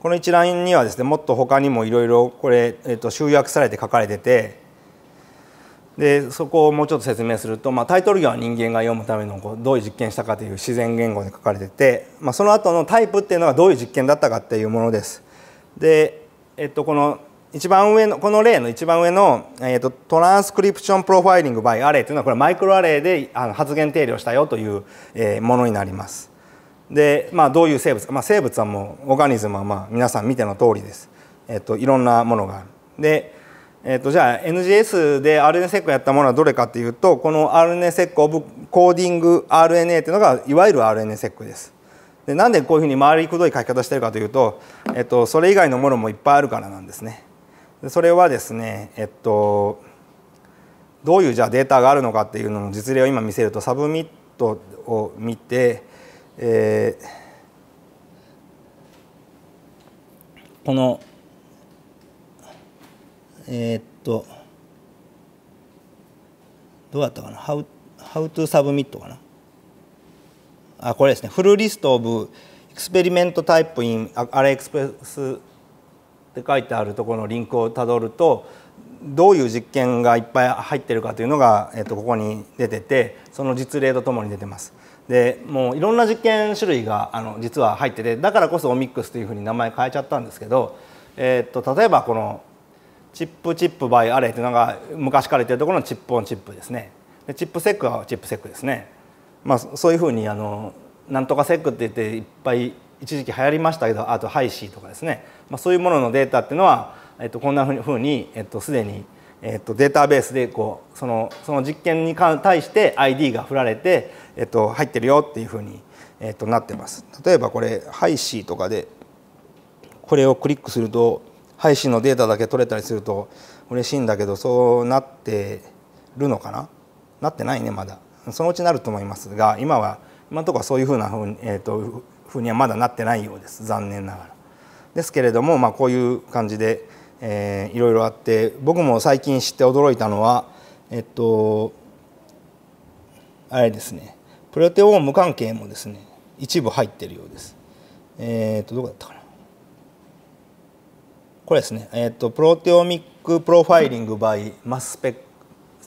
この一覧にはですねもっと他にもいろいろこれ、えっと、集約されて書かれててでそこをもうちょっと説明すると、まあ、タイトル業は人間が読むためのこうどういう実験したかという自然言語で書かれてて、まあ、その後のタイプっていうのはどういう実験だったかっていうものです。でえっと、この一番上のこの例の一番上の、えっと、トランスクリプションプロファイリングバイアレイというのはこれマイクロアレイであの発現定量したよという、えー、ものになります。で、まあ、どういう生物か、まあ、生物はもうオーガニズムはまあ皆さん見ての通りです、えっと、いろんなものがある。で、えっと、じゃあ NGS で RNA セックやったものはどれかというとこの RNA セックオブコーディング RNA というのがいわゆる RNA セックです。でなんでこういうふうに回りくどい書き方してるかというと、えっと、それ以外のものもいっぱいあるからなんですね。それはですね、えっと、どういうじゃあデータがあるのかっていうのの実例を今見せるとサブミットを見て、えー、このえー、っとどうだったかな how, how to submit かなあこれですねフルリストオブエクスペリメントタイプインアレエクスプレスって書いてあるところのリンクをたどるとどういう実験がいっぱい入ってるかというのが、えっと、ここに出ててその実例とともに出てます。でもういろんな実験種類があの実は入っててだからこそオミックスというふうに名前変えちゃったんですけど、えっと例えばこのチップチップバイアレイというのが昔から言ってるところのチップオンチップですねでチップセックはチップセックですねまあ、そういうふうにあのなんとかセックって言っていっぱい一時期流行りましたけどあとハイシーとかですね、まあ、そういうもののデータっていうのは、えっと、こんなふうにすで、えっと、でに、えっと、データベースでこうそのその実験に対して ID が振られて、えっと、入ってるよっていうふうに、えっと、なってます。例えばこれハイシーとかでこれをクリックするとハイシーのデータだけ取れたりすると嬉しいんだけどそうなってるのかななってないねまだ。そのうちなると思いますが今は今のところはそういうふうなふうに,、えーと、ふうにはまだなってないようです残念ながら。ですけれども、まあ、こういう感じで、えー、いろいろあって僕も最近知って驚いたのはえっとあれですねプロテオーム関係もですね一部入ってるようです。えーと、とどこだったかなこれですね、えーと、プロテオミックプロファイリングバイマスペッ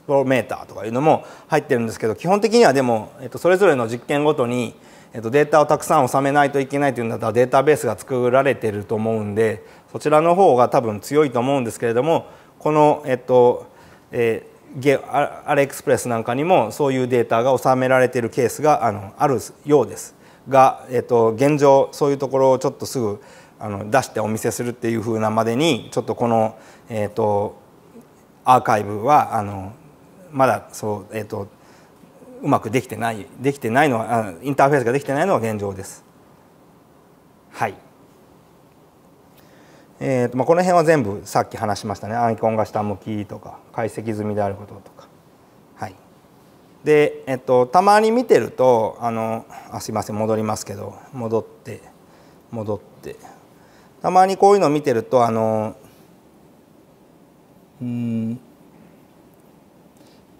フローメーターとかいうのも入ってるんですけど基本的にはでも、えっと、それぞれの実験ごとに、えっと、データをたくさん収めないといけないというんだったらデータベースが作られてると思うんでそちらの方が多分強いと思うんですけれどもこの、えっとえー、アレエクスプレスなんかにもそういうデータが収められているケースがあのあるようですが、えっと、現状そういうところをちょっとすぐあの出してお見せするっていうふうなまでにちょっとこの、えっと、アーカイブはあのまだそう、えーと、うまくできてないできてないのはインターフェースができてないのは現状です。はいえーとまあ、この辺は全部さっき話しましたねアイコンが下向きとか解析済みであることとか。はい、で、えっと、たまに見てるとあのあすいません戻りますけど戻って戻ってたまにこういうのを見てるとあのうん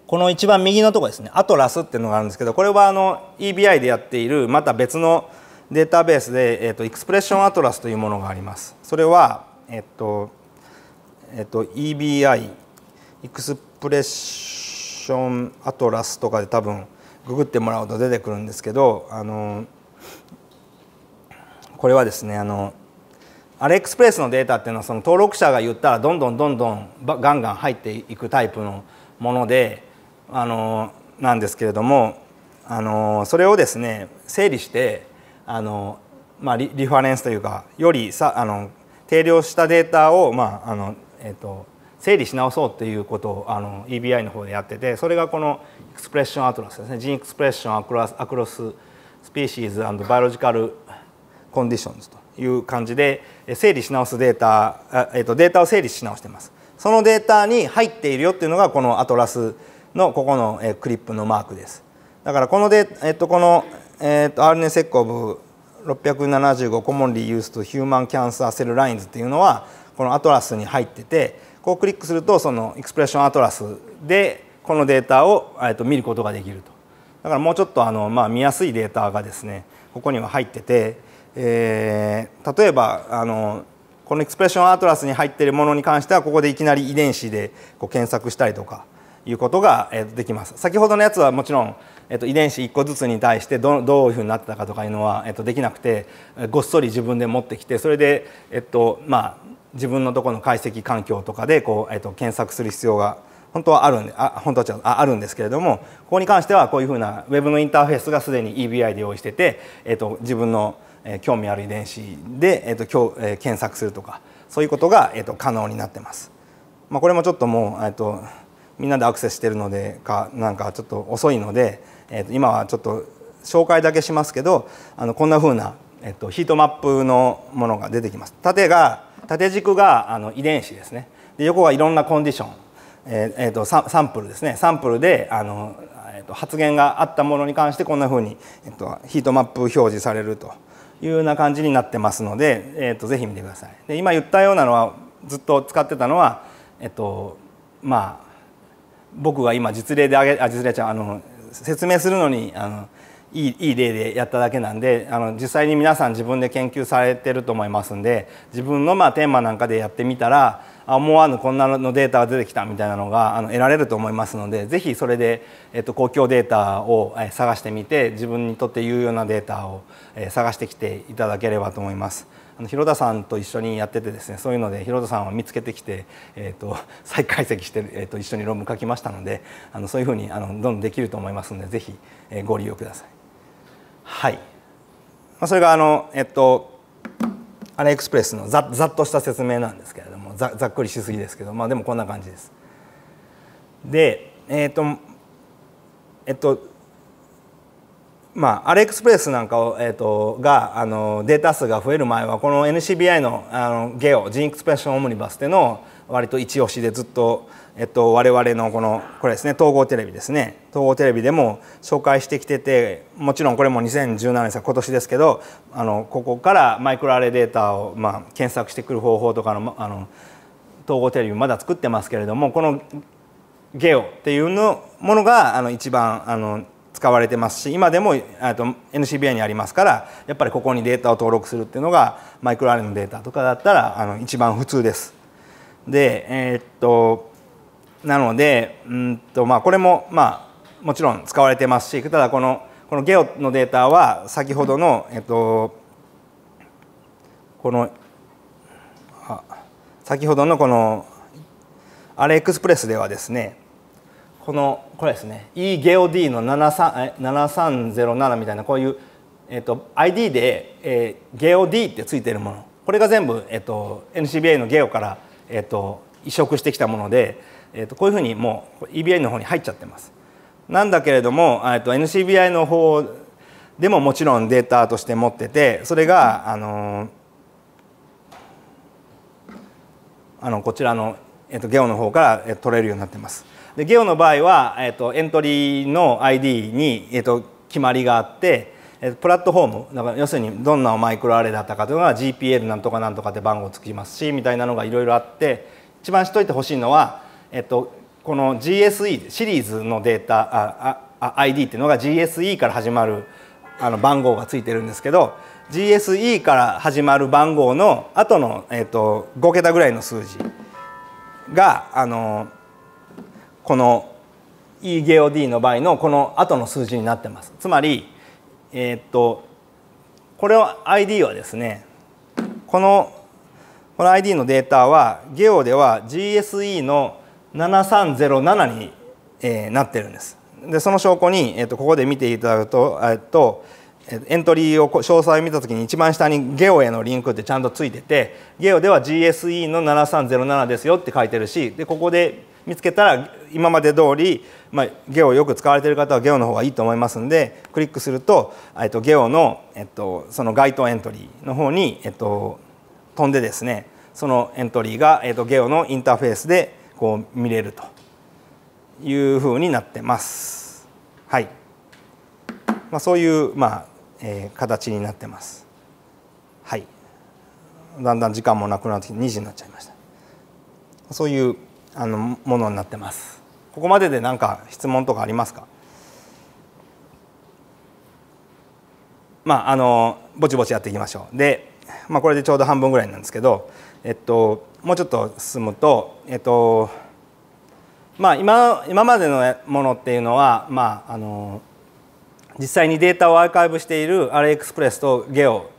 この一番右のとこですねアトラスっていうのがあるんですけどこれはあの EBI でやっているまた別のデータベースで、えと、エクスプレッションアトラスというものがありますそれは、えっ、とえっ、と、EBI エクスプレッションアトラスとかで多分ググってもらうと出てくるんですけどあのこれはですねあのアレックスプレスのデータっていうのはその登録者が言ったらどんどんどんどんガンガン入っていくタイプのものであのなんですけれどもあのそれをですね整理してあの、まあ、リファレンスというかよりさあの定量したデータを、まああのえーと、整理し直そうということをあの EBI の方でやっててそれがこのエクスプレッションアトラスですねジンエクスプレッションアクロスアクロススピーシーズバイオロジカルコンディションズという感じで整理し直すデータ、えーと、データを整理し直してます。そのデータに入っているよっていうのがこのアトラスのここの、えクリップのマークです。だからこので、えっと、この、えっと、RNA セッコブ675コモンリーユースとヒューマンキャンサーセルラインズっていうのはこのアトラスに入っててこうクリックするとそのエクスプレッションアトラスでこのデータを、えっと、見ることができると。だからもうちょっとあの、まあ、見やすいデータがですねここには入ってて、えー、例えばあのこのエクスプレッションアトラスに入っているものに関してはここでいきなり遺伝子でこう検索したりとかいうことができます先ほどのやつはもちろん、えっと、遺伝子1個ずつに対してどどういうふうになってたかとかいうのは、えっと、できなくてごっそり自分で持ってきてそれで、えっとまあ、自分のとこの解析環境とかでこう、えっと、検索する必要が本当はあるんであ本当はああるんですけれどもここに関してはこういうふうな Web のインターフェースがすでに EBI で用意してて、えっと、自分の興味ある遺伝子で、えっと今日え検索するとかそういうことが、えっと、可能になってます。まあ、これもちょっともう、えっとみんなでアクセスしてるのでかなんかちょっと遅いので、えー、と今はちょっと紹介だけしますけどあのこんなふうなえっと、ヒートマップのものが出てきます縦が縦軸があの遺伝子ですねで横がいろんなコンディション、えーえーと、とササンプルですねサンプルであの、えーと、発言があったものに関してこんなふうに、えーと、とヒートマップ表示されるというような感じになってますので、えー、とぜひ見てくださいで今言ったようなのはずっと使ってたのは、えっ、ー、とまあ僕が今実例であげあ実例ちゃんあの説明するのにあのいいいい例でやっただけなんであの実際に皆さん自分で研究されてると思いますんで自分のまあテーマなんかでやってみたら思わぬこんなのデータが出てきたみたいなのがあの得られると思いますのでぜひそれで、えっと、公共データを探してみて自分にとって有用なデータを探してきていただければと思います。あの広田さんと一緒にやっててですねそういうので広田さんを見つけてきて、えーと、再解析して、えーと、と一緒に論文書きましたのであのそういうふうにあのどんどんできると思いますのでぜひ、えー、ご利用ください。はい、まあ、それがあの、えっと、アレエクスプレスのざざっとした説明なんですけれどもざざっくりしすぎですけど、まあ、でもこんな感じです。で、えっとえっとまあ、アレクスプレスなんかを、えーと、があのデータ数が増える前はこの NCBI のあのゲオジンエクスプレッションオムニバスっていうのを割と一押しでずっと、えっと、我々のこのこれですね統合テレビですね統合テレビでも紹介してきててもちろんこれも2017年今年ですけどあのここからマイクロアレデータを、まあ、検索してくる方法とかのあの統合テレビまだ作ってますけれどもこのゲオっていうのものがあの一番あの使われてますし今でもと NCBI にありますからやっぱりここにデータを登録するっていうのがマイクロアレンのデータとかだったらあの一番普通です。でえー、っとなのでうんと、まあ、これも、まあ、もちろん使われてますしただこのこのゲオのデータは先ほどの、えー、っと、この先ほどのこのエクスプレスではですねこのこれですね E ゲオ D の7307みたいなこういう、えーと、ID で、えー、ゲオ D ってついてるものこれが全部、えーと、NCBA のゲオから、えーと、移植してきたもので、えー、とこういうふうにもう EBA の方に入っちゃってます。なんだけれども、えー、と NCBI の方でももちろんデータとして持っててそれがあのあのこちらの、えー、とゲオの方から取れるようになってます。でゲオの場合は、えーと、エントリーの ID に、えーと、決まりがあって、えー、プラットフォームだから要するにどんなマイクロアレだったかというのは GPL なんとかなんとかって番号つきますしみたいなのがいろいろあって一番しといてほしいのは、えーと、この GSE シリーズのデータああ ID っていうのが GSE から始まるあの番号がついてるんですけど GSE から始まる番号の後のえっ、ー、と5桁ぐらいの数字があのこの EGOD の場合のこの後の数字になってますつまり、えー、っとこれを ID はですねこのこの ID のデータはゲオでは GSE の7307に、えー、なってるんですでその証拠に、えー、っとここで見ていただくと,、えー、っとエントリーを詳細を見た時に一番下にゲオへのリンクってちゃんとついててゲオでは GSE の7307ですよって書いてるしでここで見つけたら今まで通り、まあ、ゲオよく使われてる方はゲオの方がいいと思いますんでクリックすると、えっと、ゲオの、えっと、その該当エントリーの方に、えっと、飛んでですねそのエントリーが、えっと、ゲオのインターフェースでこう見れるというふうになってます。はいまあ、そういう、まあ、えー、形になってますはいだんだん時間もなくなって2時になっちゃいましたそういうあのものになってますここまでで何か質問とかありますかまああのぼちぼちやっていきましょうで、まあ、これでちょうど半分ぐらいなんですけど、えっと、もうちょっと進むとえっとまあ今今までのものっていうのはまああの実際にデータをアーカイブしているアレエクスプレスとゲオ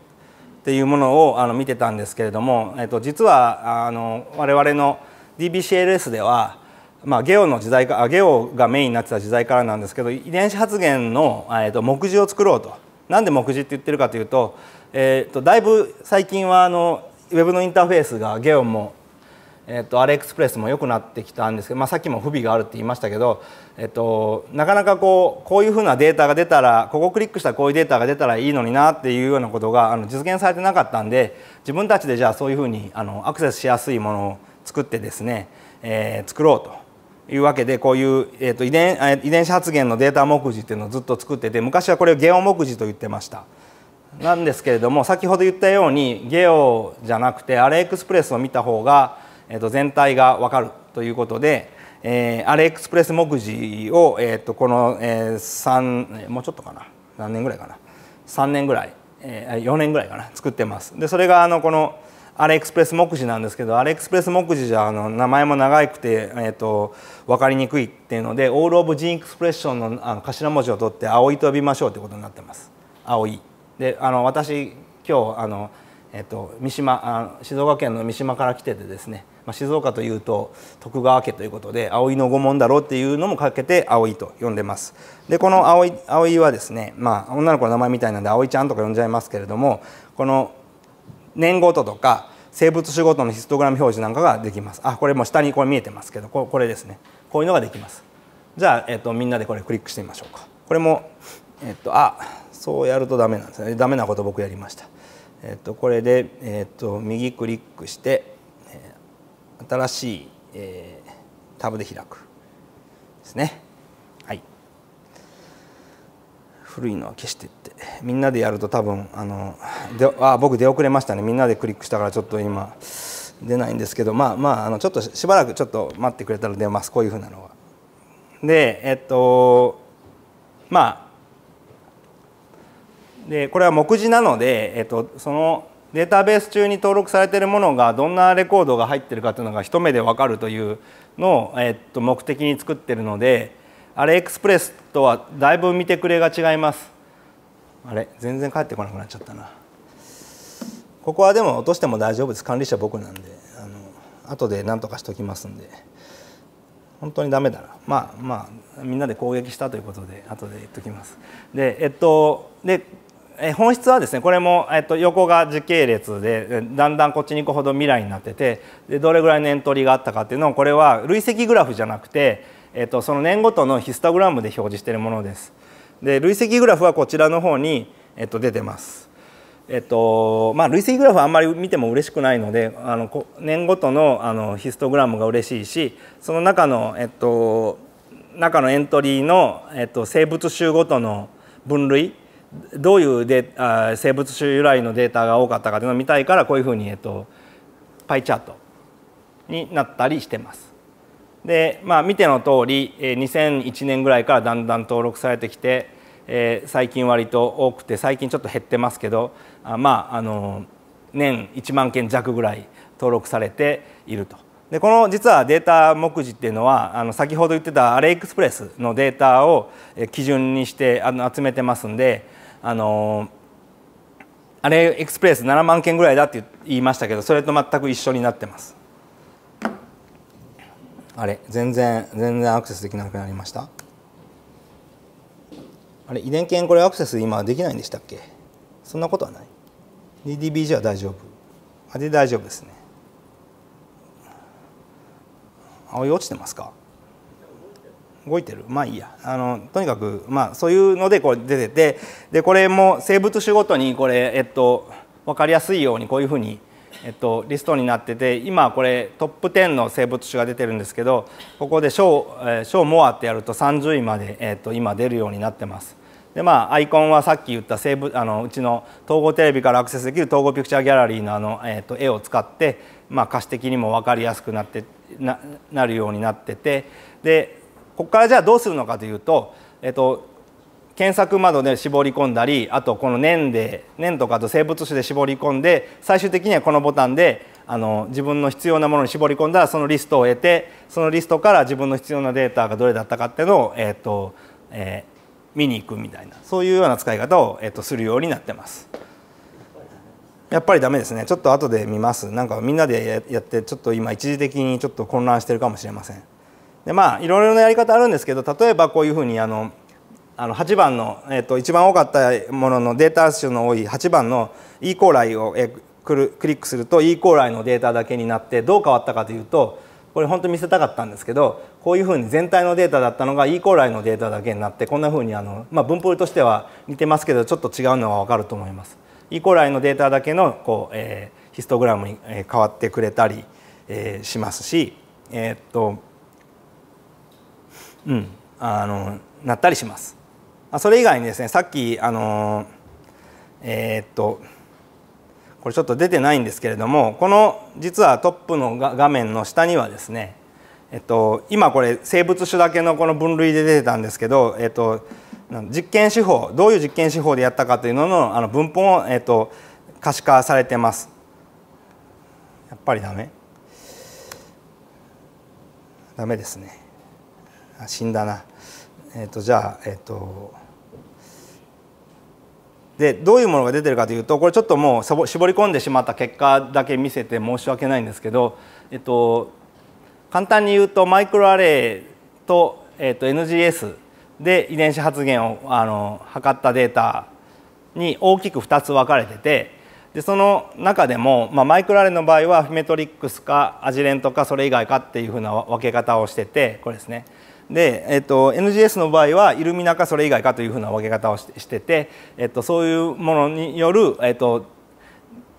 っていうものをあの見てたんですけれども、えっと、実はあの我々の DBCLS では、まあ、ゲオの時代かゲオがメインになってた時代からなんですけど遺伝子発現の、えっと、目次を作ろうと。なんで目次って言ってるかというと,、えっとだいぶ最近はあのウェブのインターフェースがゲオもえレと、クスプレスも良くなってきたんですけど、まあ、さっきも不備があるって言いましたけどえっと、なかなかこうこういうふうなデータが出たらここをクリックしたらこういうデータが出たらいいのになっていうようなことがあの実現されてなかったんで自分たちでじゃあそういうふうにあのアクセスしやすいものを作ってですね、えー、作ろうというわけでこういう、えーと、遺伝遺伝子発現のデータ目次っていうのをずっと作ってて昔はこれをゲオ目次と言ってました。なんですけれども先ほど言ったようにゲオじゃなくてアレエクスプレスを見た方が、えーと、と全体が分かるということで。えー、アレエクスプレス目次を、えーと、この、えー、3もうちょっとかな何年ぐらいかな3年ぐらい、えー、4年ぐらいかな作ってますでそれがあのこのアレエクスプレス目次なんですけどアレエクスプレス目次じゃあの名前も長くて、えーと、分かりにくいっていうのでオール・オブ・ジーン・エクスプレッションのあの頭文字を取って「葵と呼びましょう」ってことになってます。葵であの私今日あの、えーと、と三島あの静岡県の三島から来ててですねまあ、静岡というと徳川家ということで葵の御門だろうっていうのもかけて葵と呼んでますでこの葵葵はですね、まあ、女の子の名前みたいなんで葵ちゃんとか呼んじゃいますけれどもこの年ごととか生物種ごとのヒストグラム表示なんかができますあこれも下にこれ見えてますけどこれですねこういうのができますじゃあ、えっと、みんなでこれクリックしてみましょうかこれも、えっと、あそうやるとダメなんですねダメなこと僕やりましたえっと、これで、えっと、右クリックして新しい、えー、タブで開くですね。はい、古いのは消してってみんなでやると多分あのであ僕出遅れましたねみんなでクリックしたからちょっと今出ないんですけどまあまああのちょっとしばらくちょっと待ってくれたら出ますこういうふうなのは。でえっとまあでこれは目次なので、えっと、そのデータベース中に登録されているものがどんなレコードが入ってるかというのが一目で分かるというのを、えっと、目的に作ってるのであれエクスプレスとはだいぶ見てくれが違いますあれ全然帰ってこなくなっちゃったなここはでも落としても大丈夫です管理者僕なんであの後で何とかしときますんで本当にダメだなまあまあみんなで攻撃したということで後で言っときますでえっとで本質はですねこれも、えっと、横が時系列でだんだんこっちに行くほど未来になっててでどれぐらいのエントリーがあったかっていうのをこれは累積グラフじゃなくて、えっと、その年ごとのヒストグラムで表示しているものです。で累積グラフはこちらの方に、えっと、出てます。えっとまあ、累積グラフはあんまり見ても嬉しくないのであの年ごとのあのヒストグラムが嬉しいしその中の、えっと、中のエントリーの、えっと、生物種ごとの分類どういうデあ生物種由来のデータが多かったかというのを見たいからこういうふうに、えっと、パイチャートになったりしてます。でまあ、見ての通り2001年ぐらいからだんだん登録されてきて、え最近割と多くて最近ちょっと減ってますけどあまああの年1万件弱ぐらい登録されているとでこの実はデータ目次っていうのはあの先ほど言ってたアレエクスプレスのデータを基準にしてあの集めてますんであのあれエクスプレス7万件ぐらいだって言いましたけどそれと全く一緒になってますあれ全然全然アクセスできなくなりましたあれ遺伝犬これアクセス今できないんでしたっけそんなことはない DDBG は大丈夫あれ大丈夫ですね青い落ちてますか動いてるまあいいやあのとにかく、まあ、そういうのでこう出ててでこれも生物種ごとにこれ、えっと、分かりやすいようにこういうふうに、えっと、リストになってて今これトップ10の生物種が出てるんですけどここでショー「モア」ってやると30位まで、えっと、今出るようになってます。でまあ、アイコンはさっき言った西部あのうちの統合テレビからアクセスできる統合ピクチャーギャラリーのあの、えー、っと、絵を使って、まあ、可視的にも分かりやすくなってななるようになっててでここからじゃあどうするのかというと、えっと、検索窓で絞り込んだりあとこの年で年とかと生物種で絞り込んで最終的にはこのボタンであの自分の必要なものに絞り込んだらそのリストを得てそのリストから自分の必要なデータがどれだったかっていうのを、えっとえー、見に行くみたいなそういうような使い方を、えっと、とするようになってます。やっぱりダメですねちょっと後で見ますなんかみんなでやってちょっと今一時的にちょっと混乱してるかもしれません。でまあいろいろなやり方あるんですけど例えばこういうふうにあのあの8番の、えー、と一番多かったもののデータ数の多い8番の E コーライを、えクルクリックすると E コーライのデータだけになってどう変わったかというとこれ本当見せたかったんですけどこういうふうに全体のデータだったのが E コーライのデータだけになってこんなふうにあの、まあ、分布としては似てますけどちょっと違うのは分かると思います。E コーライのデータだけのこう、えー、ヒストグラムに変わってくれたり、えー、しますし、えー、っとうん、あのなったりします。それ以外にですねさっきあのえー、っとこれちょっと出てないんですけれどもこの実はトップの画面の下にはですね、えっと、今これ生物種だけのこの分類で出てたんですけど、えっと、実験手法どういう実験手法でやったかというののあの文法も、えっと、可視化されてます。やっぱりダメダメですね。死んだなえっ、ー、とじゃあえっ、ー、とでどういうものが出てるかというとこれちょっともう絞り込んでしまった結果だけ見せて申し訳ないんですけど、えっと、簡単に言うとマイクロアレイと,、えっと、NGS で遺伝子発現をあの測ったデータに大きく2つ分かれててでその中でも、まあ、マイクロアレイの場合はフィメトリックスかアジレントかそれ以外かっていうふうな分け方をしててこれですね。で、えっと、NGS の場合はイルミナかそれ以外かというふうな分け方をしてて、えっと、そういうものによる、えっと、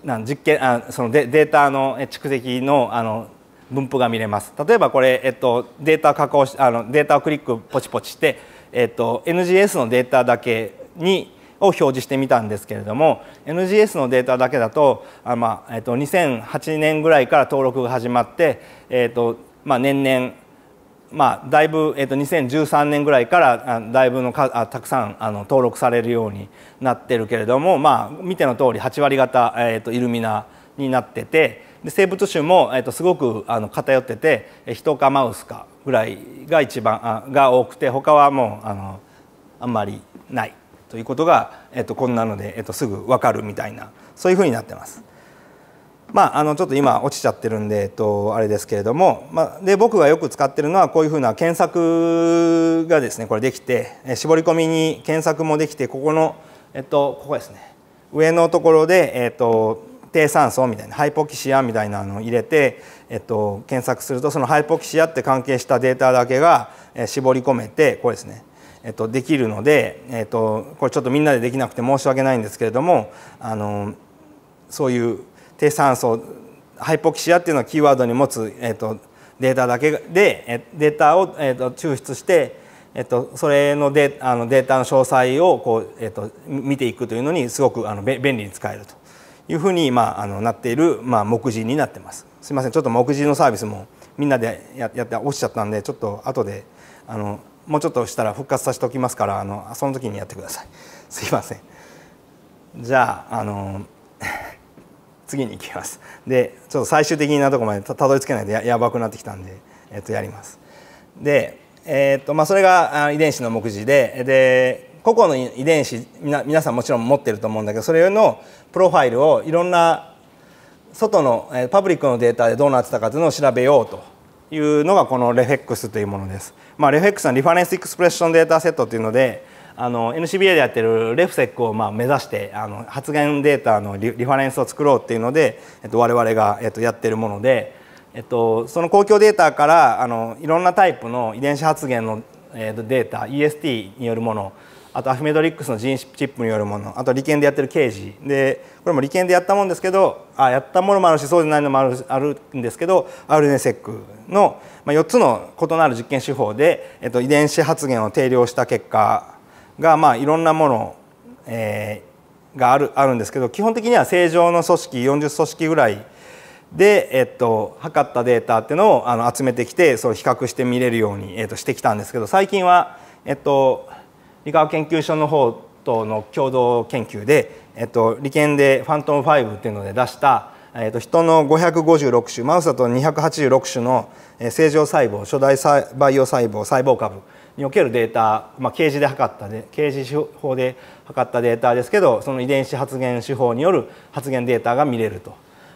なん実験あそのデデータの蓄積のあの分布が見れます例えばこれ、えっと、データ加工しあのデータをクリックポチポチして、えっと、NGS のデータだけにを表示してみたんですけれども NGS のデータだけだとあ、まあえっと、2008年ぐらいから登録が始まって、えっとまあ、年々まあ、だいぶ、えー、と2013年ぐらいからだいぶのかあたくさんあの登録されるようになってるけれども、まあ、見ての通り8割方、えー、とイルミナになっててで生物種も、えー、とすごくあの偏っててヒトかマウスかぐらいが一番あが多くて他はもうあのあんまりないということが、えー、とこんなので、えー、とすぐ分かるみたいなそういうふうになってます。まあ、あのちょっと今落ちちゃってるんで、えっと、あれですけれども、まあ、で僕がよく使ってるのはこういうふうな検索がですねこれできて絞り込みに検索もできてここの、えっと、ここですね上のところで、えっと、低酸素みたいなハイポキシアみたいなのを入れて、えっと、検索するとそのハイポキシアって関係したデータだけが絞り込めてこれですねえっと、できるので、えっと、これちょっとみんなでできなくて申し訳ないんですけれどもあのそういう低酸素ハイポキシアっていうのをキーワードに持つ、えーと、データだけでデータを、えーと、抽出して、えーと、それのデあのデータの詳細をこう、えー、と見ていくというのにすごくあの便利に使えるというふうに、まあ、あのなっている、まあ、目次になってます。すいませんちょっと目次のサービスもみんなでややって落ちちゃったんでちょっと後であのもうちょっとしたら復活させておきますからあのその時にやってください。すいません。じゃああの次に行きますでちょっと最終的なとこまでたどり着けないとやばくなってきたんで、えっとやりますで、えーとまあ、それが遺伝子の目次でで個々の遺伝子皆さんもちろん持ってると思うんだけどそれのプロファイルをいろんな外の、えパブリックのデータでどうなってたかというのを調べようというのがこのレフェックスというものです、まあ、レフェックスのリファレンスエクスプレッションデータセットというのであの NCBA でやってるレフセックをまあ目指してあの発言データのリファレンスを作ろうっていうので、えっと、我々が、えっと、やってるもので、えっと、その公共データからあのいろんなタイプの遺伝子発現の、えっと、データ EST によるものあとアフメドリックスのジ種チップによるものあと理研でやってる刑事でこれも理研でやったもんですけどあやったものもあるしそうじゃないのもあるあるんですけど RNSEC の、まあ、4つの異なる実験手法で、えっと、遺伝子発現を定量した結果が、まあ、いろんなもの、えー、があるあるんですけど基本的には正常の組織40組織ぐらいで、えっと、測ったデータっていうのをあの集めてきてそ比較して見れるように、えっと、してきたんですけど最近は、えっと、理科学研究所の方との共同研究で、えっと、理研でファントム5っていうので出した、えっと、人の556種マウスだと286種の正常細胞初代培養細胞細胞株におけるデータ、まあ、刑事で測ったで刑事手法で測ったデータですけどその遺伝子発現手法による発現データが見れると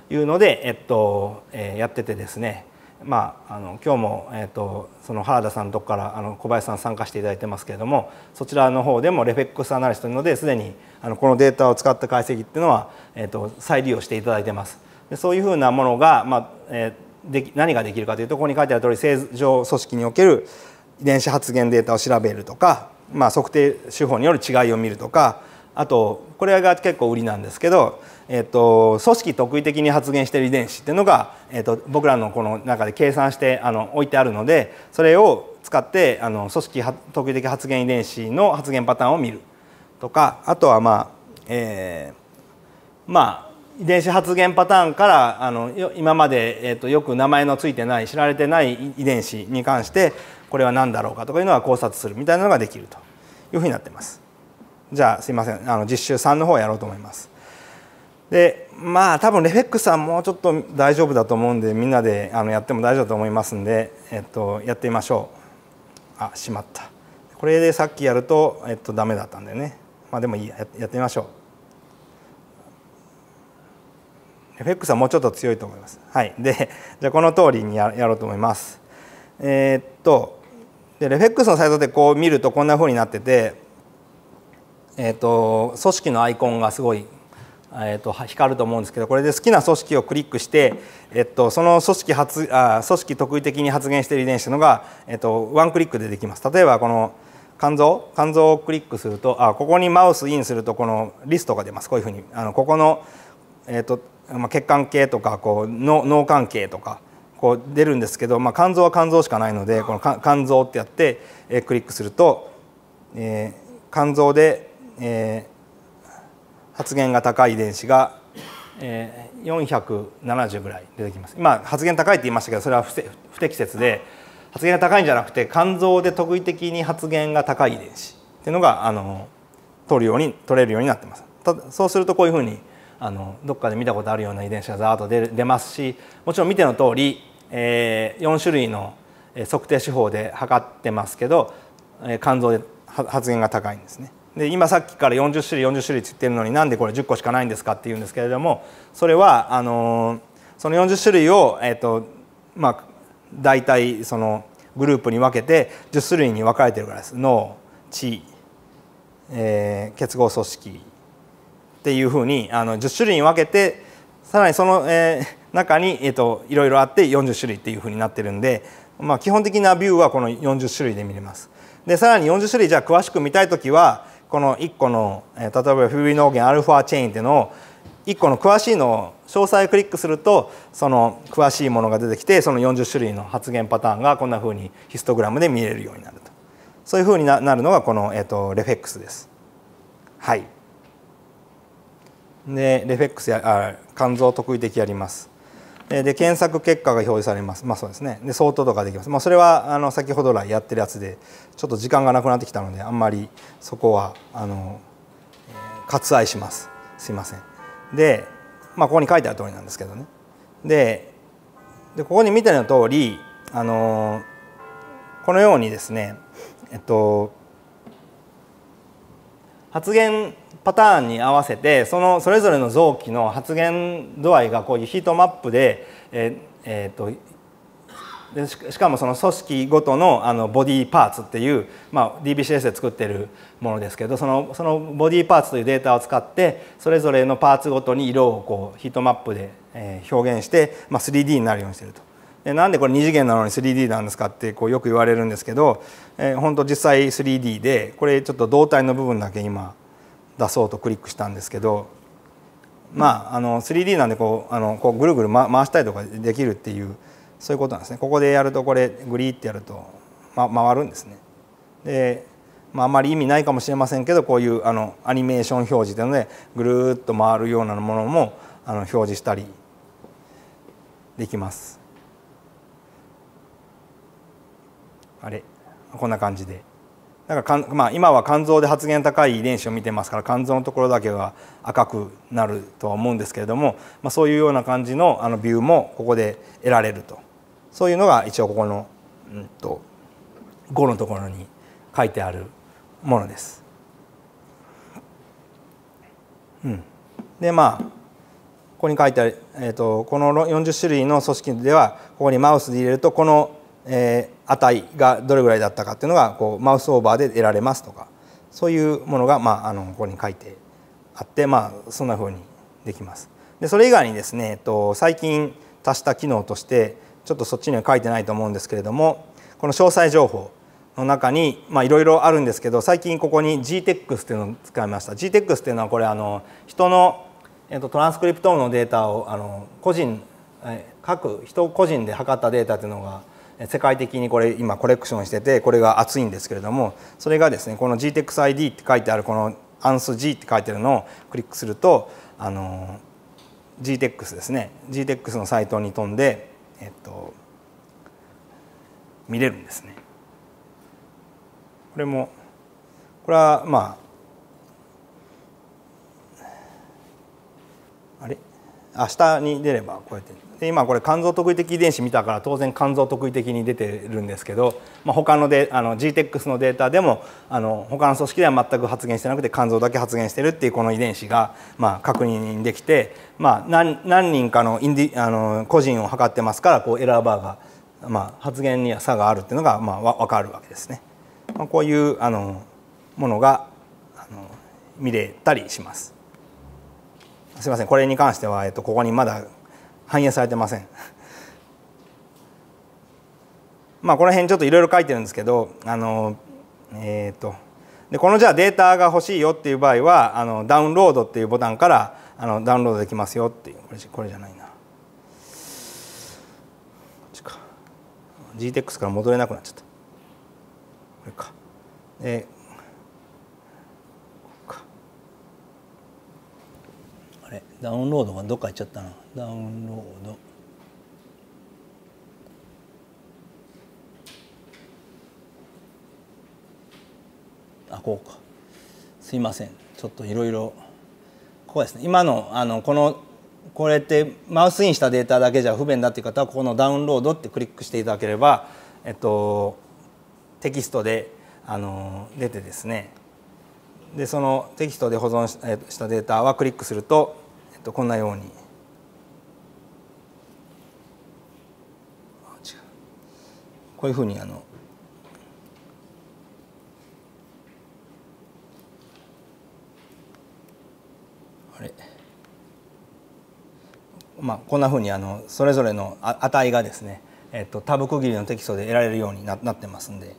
いうので、えっとえー、やっててですねまあ、あの今日も、えーと、その原田さんのとこからあの小林さん参加していただいてますけれどもそちらの方でもレフェックスアナリストなのですでにあのこのデータを使った解析っていうのは、えーと、再利用していただいてます。でそういうふうなものが、まあえー、で何ができるかというとここに書いてある通り正常組織における遺伝子発現データを調べるとか、まあ、測定手法による違いを見るとかあとこれが結構売りなんですけど、えー、っと、組織特異的に発現している遺伝子っていうのが、えー、っと、僕らのこの中で計算してあの置いてあるのでそれを使ってあの組織特異的発現遺伝子の発現パターンを見るとかあとはまあ、えー、まあ遺伝子発現パターンからあの今まで、えー、とよく名前の付いてない知られてない遺伝子に関してこれは何だろうかとかいうのは考察するみたいなのができるというふうになってます。じゃあすいませんあの実習3の方をやろうと思います。でまあ多分レフェックスはもうちょっと大丈夫だと思うんでみんなであのやっても大丈夫だと思いますんで、えっと、やってみましょう。あしまった。これでさっきやると、えっと、ダメだったんだよね。まあでもいいややってみましょう。レフェックスはもうちょっと強いと思います。はい、でじゃあこの通りにやろうと思います。えー、っとでレフェックスのサイトでこう見るとこんなふうになってて、えーと、組織のアイコンがすごい、えーと、光ると思うんですけどこれで好きな組織をクリックして、えーと、とその組織発あ組織特異的に発現している遺伝子のが、えー、とワンクリックでできます。例えばこの肝臓肝臓をクリックするとあここにマウスインするとこのリストが出ますこういうふうにあのここの、えーとまあ、血管系とかこう脳関係とかこう出るんですけど、まあ、肝臓は肝臓しかないのでこの肝臓ってやって、えクリックすると、えー、肝臓で、えー、発現が高い遺伝子が、えー、470ぐらい出てきます。今発現高いって言いましたけどそれは不適切で発現が高いんじゃなくて肝臓で特異的に発現が高い遺伝子っていうのがあの取るように取れるようになってます。そうするとこういうふうにあのどっかで見たことあるような遺伝子がざーっと出ますしもちろん見ての通りえ4種類の測定手法で測ってますけど、え肝臓で発現が高いんですね。で今さっきから40種類40種類って言ってるのになんでこれ10個しかないんですかって言うんですけれどもそれはあのその40種類を、えーとまあ、大体そのグループに分けて10種類に分かれてるからです脳血、えー、結合組織っていうふうにあの10種類に分けてさらにその、えー、中に、えーと、いろいろあって40種類っていうふうになってるんで、まあ、基本的なビューはこの40種類で見れます。でさらに40種類じゃあ詳しく見たい時はこの1個の、えー、例えばフィビノーゲンアルファチェーンっていうのを1個の詳しいのを詳細をクリックするとその詳しいものが出てきてその40種類の発現パターンがこんなふうにヒストグラムで見れるようになるとそういうふうになるのがこの、えーと、とレフェックスです。はいでレフェックスやあ肝臓特異的やります。で検索結果が表示されます、まあ、そうですねで相当とかできます、まあ、それはあの先ほど来やってるやつでちょっと時間がなくなってきたのであんまりそこはあの割愛しますすいませんで、まあ、ここに書いてある通りなんですけどねででここに見ての通りあのこのようにですねえっと発言パターンに合わせてそのそれぞれの臓器の発現度合いがこういうヒートマップで、ええーと、でしかもその組織ごとのあのボディーパーツっていう、まあ、DBCS で作ってるものですけどそのそのボディーパーツというデータを使ってそれぞれのパーツごとに色をこうヒートマップで、え表現して、まあ、3D になるようにしてると。でなんでこれ2次元なのに 3D なんですかってこうよく言われるんですけど、えー、本当実際 3D でこれちょっと胴体の部分だけ今出そうとクリックしたんですけどまああの 3D なんでこうあのこうぐるぐる、ま、回したりとかできるっていうそういうことなんですねここでやるとこれグリーってやると、ま、回るんですねで、まあ、あまり意味ないかもしれませんけどこういうあのアニメーション表示というのでぐるっと回るようなものもあの表示したりできますあれこんな感じで。なんかかん、まあ、今は肝臓で発現高い遺伝子を見てますから肝臓のところだけは赤くなるとは思うんですけれども、まあ、そういうような感じのあのビューもここで得られるとそういうのが一応ここの、うんと、5のところに書いてあるものです。うん、でまあここに書いてある、えーと、とこの40種類の組織ではここにマウスで入れるとこの、えー、値がどれぐらいだったかっていうのがこうマウスオーバーで得られますとかそういうものが、まあ、あのここに書いてあって、まあ、そんなふうにできます。でそれ以外にですね、えっと、最近足した機能としてちょっとそっちには書いてないと思うんですけれどもこの詳細情報の中にまあいろいろあるんですけど最近ここに GTEX っていうのを使いました GTEX っていうのはこれあの人の、えっと、トランスクリプトのデータをあの個人各人個人で測ったデータっていうのが世界的にこれ今コレクションしててこれが熱いんですけれどもそれがですねこの GTEXID って書いてあるこのアンス G って書いてるのをクリックするとあの GTEX ですね GTEX のサイトに飛んで、えっと、見れるんですね。これもこれはまああれ明日に出ればこうやってで今これ肝臓特異的遺伝子見たから当然肝臓特異的に出てるんですけど、まあ、他のであの GTEX のデータでもあの他の組織では全く発現してなくて肝臓だけ発現してるっていうこの遺伝子が、まあ、確認できて、まあ、何何人かのインディあの個人を測ってますからこうエラーバーが、まあ、発現には差があるっていうのが、まあ、分かるわけですね。まあ、こういうあのものがあの見れたりします。すみませんこれに関しては、えっと、ここにまだ反映されてません まあこの辺ちょっといろいろ書いてるんですけどあのえっ、ー、とでこのじゃあデータが欲しいよっていう場合はあのダウンロードっていうボタンからあのダウンロードできますよっていうこれこれじゃないな GTEX から戻れなくなっちゃったこれかでダウンロードがどっか行っちゃったなダウンロードあこうかすいませんちょっといろいろここですね今のあのこのこれってマウスインしたデータだけじゃ不便だっていう方はここのダウンロードってクリックしていただければ、えっと、テキストであの出てですねでそのテキストで保存したデータはクリックするととこんなようにこういうふうにあのあれまあこんなふうにあのそれぞれの値がですねえっとタブ区切りのテキストで得られるようになってますんで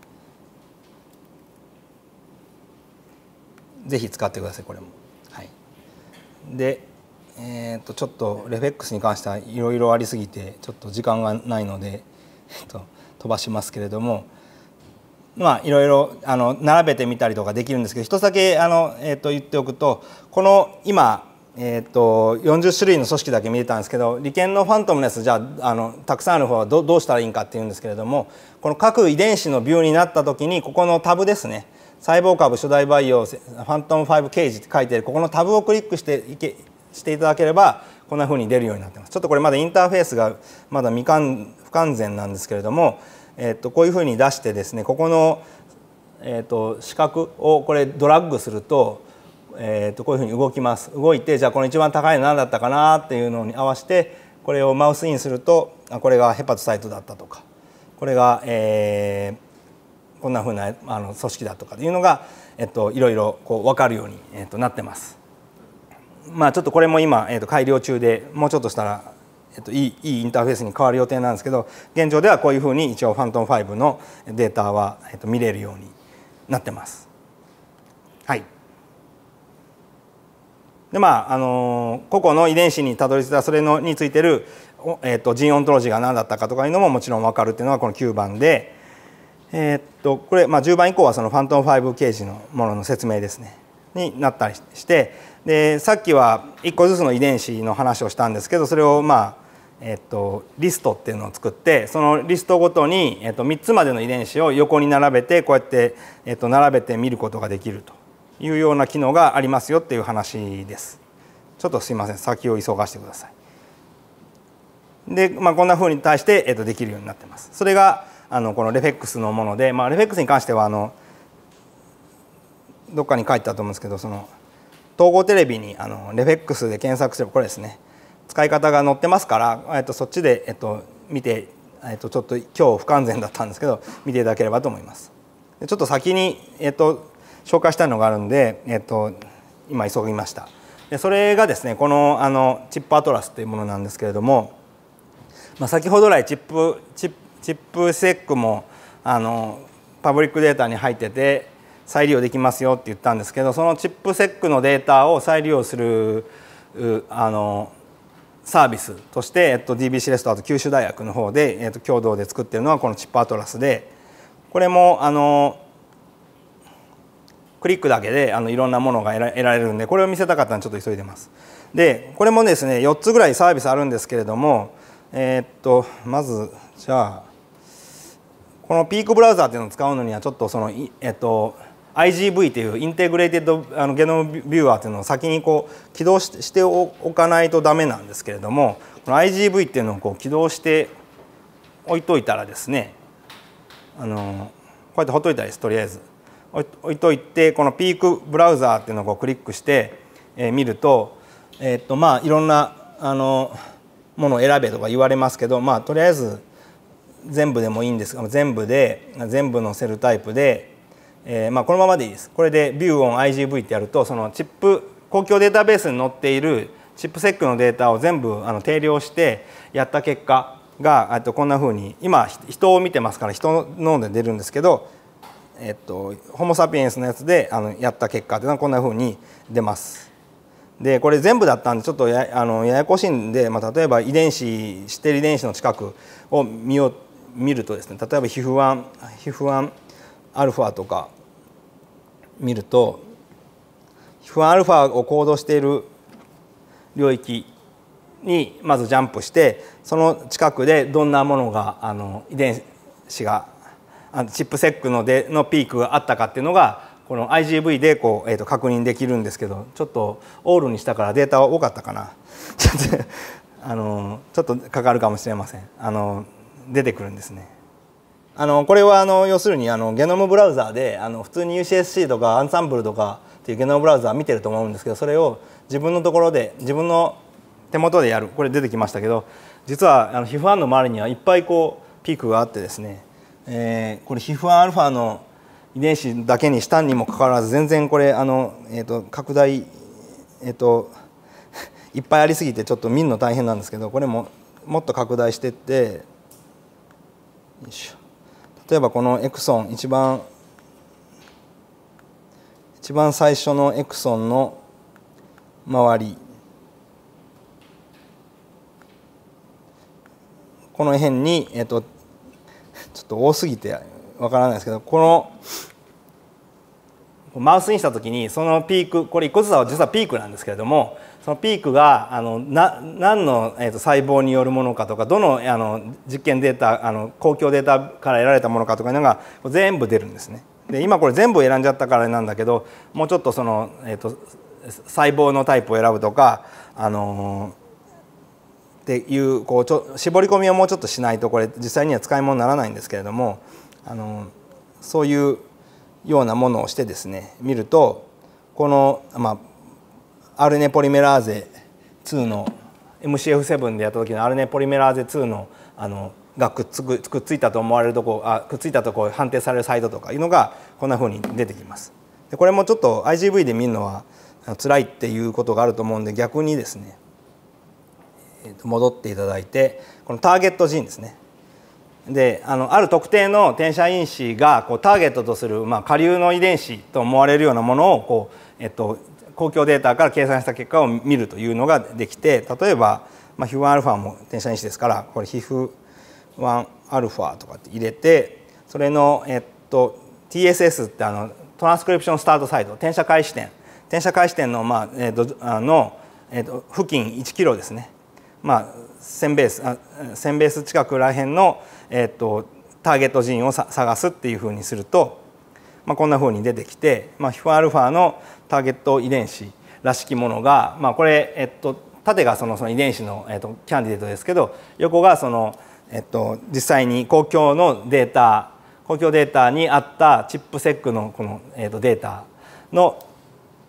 ぜひ使ってくださいこれも。でえー、とちょっとレフェックスに関してはいろいろありすぎてちょっと時間がないので、えっと、飛ばしますけれども、まあ、いろいろあの並べてみたりとかできるんですけど一つだけあの、えー、と言っておくとこの今、えー、と40種類の組織だけ見れたんですけど利権のファントムネスじゃあのたくさんある方はどどうしたらいいんかっていうんですけれどもこの各遺伝子のビューになった時にここのタブですね細胞株初代培養ファントム5ケージって書いてるここのタブをクリックしていけしていただければこんな風に出るようになってますちょっとこれまだインターフェースがまだ未完不完全なんですけれども、えっとこういう風に出してですねここの、えっと四角をこれドラッグすると,、えっとこういう風に動きます動いてじゃあこの一番高いの何だったかなっていうのに合わせてこれをマウスインするとあこれがヘパトサイトだったとかこれが、えー、こんな風なあな組織だとかっていうのが、えっと、いろいろこう分かるように、えっと、なってます。まあ、ちょっとこれも今、えー、と改良中でもうちょっとしたら、えー、といいいいインターフェースに変わる予定なんですけど現状ではこういうふうに一応ファント t 5のデータは、えー、と見れるようになってます。はいでまああの個々の遺伝子にたどり着いたそれのについてる、えー、とジンオントロジーが何だったかとかいうのももちろん分かるっていうのがこの9番で、えー、っとこれ、まあ、10番以降はそのファントム5刑事のものの説明ですねになったりしてでさっきは1個ずつの遺伝子の話をしたんですけどそれをまあえっと、リストっていうのを作ってそのリストごとに、えっと、3つまでの遺伝子を横に並べてこうやって、えっと、並べて見ることができるというような機能がありますよっていう話です。ちょっとすいません先を急がしてください。で、まあ、こんなふうに対して、えっと、できるようになってます。それがあのこのレフェックスのもので、まあ、レフェックスに関してはあのどっかに書いてあと思うんですけどその。統合テレビにあのレフェックスで検索すればこれですね使い方が載ってますから、えっと、そっちで、えっと、見て、えっと、ちょっと今日不完全だったんですけど見ていただければと思います。ちょっと先に、えっと、紹介したいのがあるんで、えっと、今急ぎました。でそれがですねこのあのチップアトラスというものなんですけれども、まあ、先ほど来チップチップチップセックもあのパブリックデータに入ってて再利用できますよって言ったんですけどそのチップセックのデータを再利用するあのサービスとして、えっと、DBC レストあと九州大学の方で、えっと、共同で作ってるのはこのチップアトラスでこれもあのクリックだけであのいろんなものが得られるんでこれを見せたかったんでちょっと急いでます。でこれもですね4つぐらいサービスあるんですけれども、えー、っとまずじゃあこのピークブラウザーっていうのを使うのにはちょっとそのえっと IGV というインテグレーテッドあのゲノムビューアーというのを先にこう起動しておかないとダメなんですけれどもこの IGV っていうのをこう起動して置いといたらですねあのこうやってほっといたりですとりあえず置いといてこのピークブラウザーっていうのをこうクリックして、え見ると,、えー、っとまあいろんなあのものを選べとか言われますけどまあとりあえず全部でもいいんですが全部で全部のセルタイプでえー、まあ、このままでいいですこれでビューオン IGV ってやるとそのチップ公共データベースに載っているチップセックのデータを全部あの定量してやった結果がとこんなふうに今人を見てますから人の脳で出るんですけど、えっと、ホモ・サピエンスのやつであのやった結果っていうのはこんなふうに出ます。でこれ全部だったんでちょっとやあのややこしいんで、まあ、例えば遺伝子知ってる遺伝子の近くを見よ見るとですね例えば皮膚1皮膚1アルファとか見ると不安アルファを行動している領域にまずジャンプしてその近くでどんなものがあの遺伝子がチップセックのでのピークがあったかっていうのがこの IGV でこう、えー、と確認できるんですけどちょっとオールにしたからデータは多かったかな あのちょっとかかるかもしれませんあの出てくるんですね。あのこれはあの要するにあのゲノムブラウザーであの普通に UCSC とかアンサンブルとかっていうゲノムブラウザー見てると思うんですけどそれを自分のところで自分の手元でやるこれ出てきましたけど実はあの HIF1 の周りにはいっぱいこうピークがあってですね、えこれ HIF1α の遺伝子だけにしたにもかかわらず全然これあの、えと拡大、えっと いっぱいありすぎてちょっと見るの大変なんですけどこれももっと拡大してってよいしょ。例えばこのエクソン一番一番最初のエクソンの周りこの辺に、えっと、ちょっと多すぎてわからないですけどこのマウスインした時にそのピークこれ1個ずつは実はピークなんですけれどもそのピークがあのな何の、えー、と細胞によるものかとかどのあの実験データあの公共データから得られたものかとかいうのが全部出るんですね。で今これ全部選んじゃったからなんだけどもうちょっとその、えーと、細胞のタイプを選ぶとか、あのー、っていうこうちょ絞り込みをもうちょっとしないとこれ実際には使い物にならないんですけれども、あのそういうようなものをしてですね見るとこの、まあ、RNA ポリメラーゼ2の MCF7 でやった時の RNA ポリメラーゼ2のあのがくっつくくっついたと思われるとこあくっついたとこ判定されるサイトとかいうのがこんなふうに出てきます。でこれもちょっと IGV で見るのは辛いっていうことがあると思うんで逆にですね戻っていただいてこのターゲットジーンですねであのある特定の転写因子がこうターゲットとする、まあ、下流の遺伝子と思われるようなものをこう、えっと、公共データから計算した結果を見るというのができて例えば、まあ、皮膚 1α アルファも転写因子ですからこれ皮膚1アルファとかって入れてそれの、えっと、TSS ってあのトランスクリプションスタートサイド転写開始点転写開始点の,、まあえっとあのえっと、付近1キロですね、まあ、1000ベースあ1000ベース近くらへんのえー、っとターゲット人を探すっていうふうにすると、まあ、こんなふうに出てきて、まあ、HIFAα のターゲット遺伝子らしきものが、まあ、これ、えっと、縦がそのその遺伝子の、えっと、キャンディデートですけど横がその、えっと、実際に公共のデータ公共データにあったチップセックのこの、えっと、データの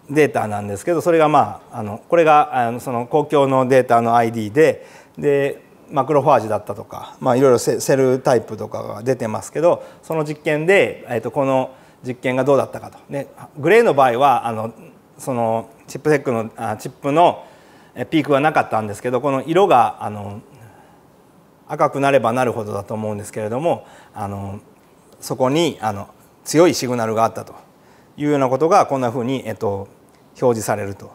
データなんですけどそれがまああのこれがあのその公共のデータの ID ででマクロファージだったとか、まあ、いろいろセルタイプとかが出てますけどその実験で、えー、とこの実験がどうだったかと。ね、グレーの場合はあのそのチップテックのあチップのピークはなかったんですけどこの色があの赤くなればなるほどだと思うんですけれどもあのそこにあの強いシグナルがあったというようなことがこんなふうに、えっと、表示されると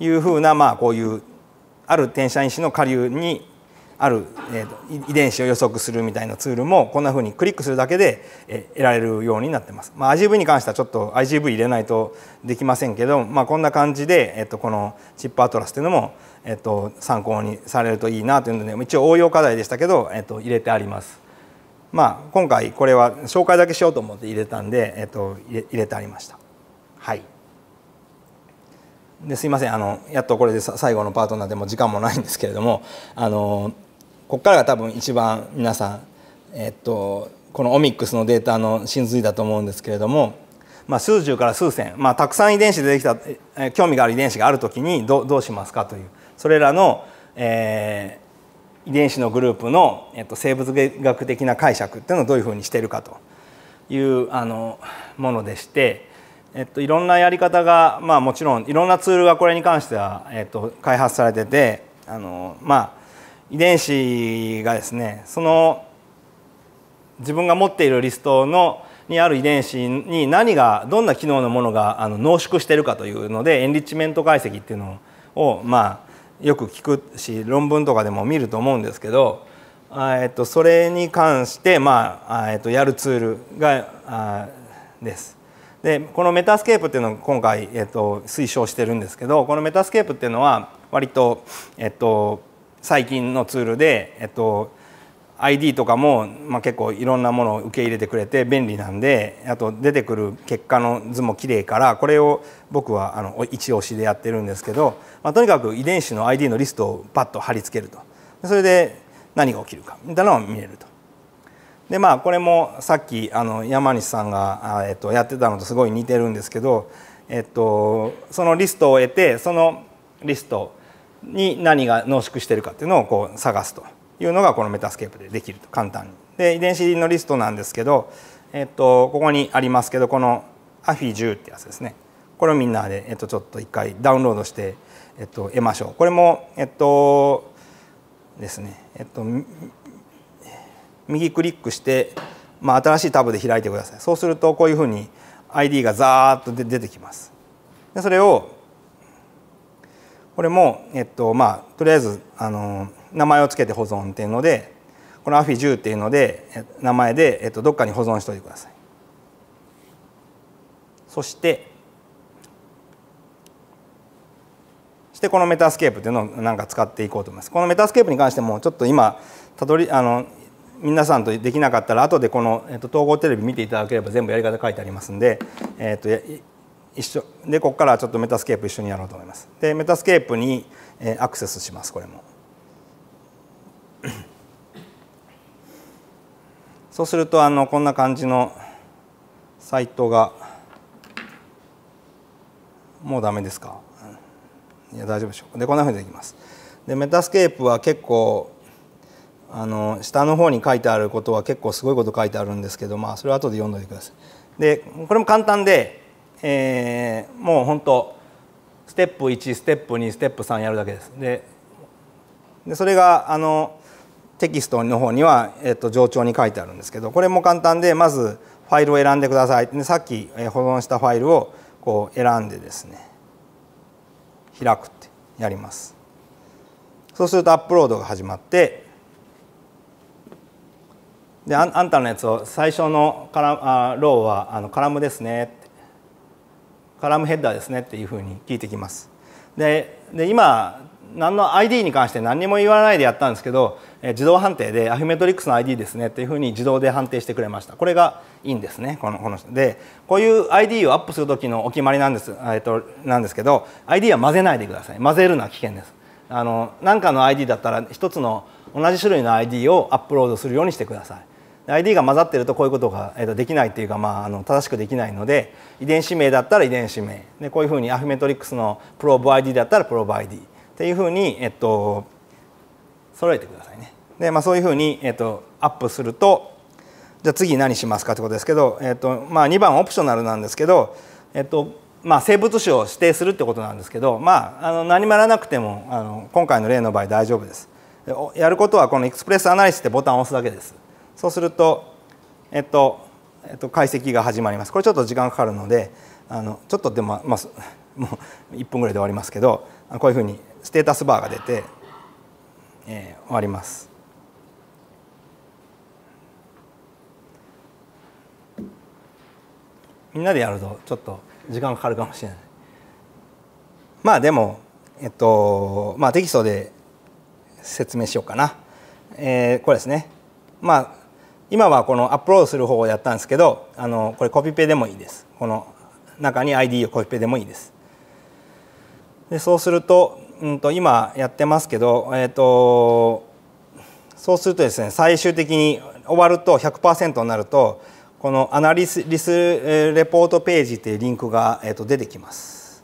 いうふうな、まあ、こういうある転写因子の下流にある、えー、遺伝子を予測するみたいなツールもこんなふうにクリックするだけで、えー、得られるようになってます、まあ、IGV に関してはちょっと IGV 入れないとできませんけど、まあ、こんな感じで、えっとこのチップアトラスというのも、えっと参考にされるといいなというので一応応用課題でしたけど、えっと入れてあります。まあ、今回これは紹介だけしようと思って入れたんで、えっと、入れてありました。はい、ですいませんあのやっとこれで最後のパートナーでも時間もないんですけれどもあのここからが多分一番皆さん、えっと、このオミックスのデータの真髄だと思うんですけれども、まあ、数十から数千、まあ、たくさん遺伝子でできた、え興味がある遺伝子がある時にどどうしますかというそれらの、えー、遺伝子のグループの、えっと、生物学的な解釈っていうのをどういうふうにしているかというあのものでして。えっと、いろんなやり方が、まあ、もちろんいろんなツールがこれに関しては、えっと、開発されててあの、まあ、遺伝子がですねその自分が持っているリストのにある遺伝子に何がどんな機能のものがあの濃縮しているかというのでエンリッチメント解析っていうのをまあよく聞くし論文とかでも見ると思うんですけど、えっと、それに関してまあ、えっと、やるツールがです。でこのメタスケープっていうのを今回、えっと、推奨してるんですけどこのメタスケープっていうのは割と、えっと最近のツールで、えっと、ID とかも、まあ、結構いろんなものを受け入れてくれて便利なんであと出てくる結果の図も綺麗からこれを僕はあの一押しでやってるんですけど、まあ、とにかく遺伝子の ID のリストをパッと貼り付けるとそれで何が起きるかみたいなのを見れると。でまあこれもさっきあの山西さんが、えっと、やってたのとすごい似てるんですけど、えっと、そのリストを得てそのリストに何が濃縮してるかっていうのをこう探すというのがこのメタスケープでできると簡単に。で遺伝子のリストなんですけど、えっと、ここにありますけどこのアフィ10ってやつですねこれをみんなで、えっと、ちょっと一回ダウンロードして、えっと、得ましょう。これも、えっとですねえっと、右クリックして、まあ、新しいタブで開いてくださいそうするとこういうふうに ID がザーッと出てきますでそれをこれも、えっとまあ、とりあえずあの名前を付けて保存っていうのでこのアフィ10っていうので名前で、えっと、どっかに保存しておいてください。そしてしてこのメタスケープっていうのをなんか使っていこうと思います。このメタスケープに関してもちょっと今たどりあの皆さんとできなかったら後でこの、えっと、統合テレビ見ていただければ全部やり方書いてありますんで、えっと、一緒でここからちょっとメタスケープ一緒にやろうと思いますでメタスケープにアクセスしますこれも そうするとあのこんな感じのサイトがもうダメですかいや大丈夫でしょうでこんなふうにできますでメタスケープは結構あの下の方に書いてあることは結構すごいこと書いてあるんですけどまあそれは後で読んでおいてくださいでこれも簡単でえー、もう本当ステップ1ステップ2ステップ3やるだけですでそれがあのテキストの方には、えっと、上長に書いてあるんですけどこれも簡単でまずファイルを選んでくださいでさっき保存したファイルをこう選んでですね開くってやりますそうするとアップロードが始まってであんたのやつを最初のカラあローはあのカラムですねカラムヘッダーですねっていうふうに聞いてきます。でで今何の ID に関して何にも言わないでやったんですけど、え自動判定でアフィメトリックスの ID ですねっていうふうに自動で判定してくれましたこれがいいんですねこのこのでこういう ID をアップする時のお決まりなんです,、えっと、なんですけど ID は混ぜないでください混ぜるのは危険ですあの何かの ID だったら一つの同じ種類の ID をアップロードするようにしてください ID が混ざってるとこういうことが、えー、とできないっていうか、まあ、あの正しくできないので遺伝子名だったら遺伝子名でこういうふうにアフメトリックスのプローブ ID だったらプローブ ID っていうふうに、えっと揃えてくださいね。でまあ、そういうふうに、えっとアップするとじゃあ次何しますかってことですけど、えっとまあ、2番オプショナルなんですけど、えっとまあ、生物種を指定するってことなんですけど、まあ、あの何もやらなくてもあの今回の例の場合大丈夫です。やることはこのエクスプレスアナリスってボタンを押すだけです。そうすると、えっとえっと、解析が始まりますこれちょっと時間かかるのであのちょっとでも、まあ、もう1分ぐらいで終わりますけどこういうふうにステータスバーが出て、えー、終わります。みんなでやるとちょっと時間かかるかもしれない。まあでも、えっとまあ、テキストで説明しようかな。えー、これですね。まあ今はこのアップロードする方法やったんですけどあのこれコピペでもいいですこの中に ID をコピペでもいいですでそうすると,、うんと、今やってますけど、えーと、とそうするとですね最終的に終わると100%になるとこのアナリスリスレポートページっていうリンクが、えー、と出てきます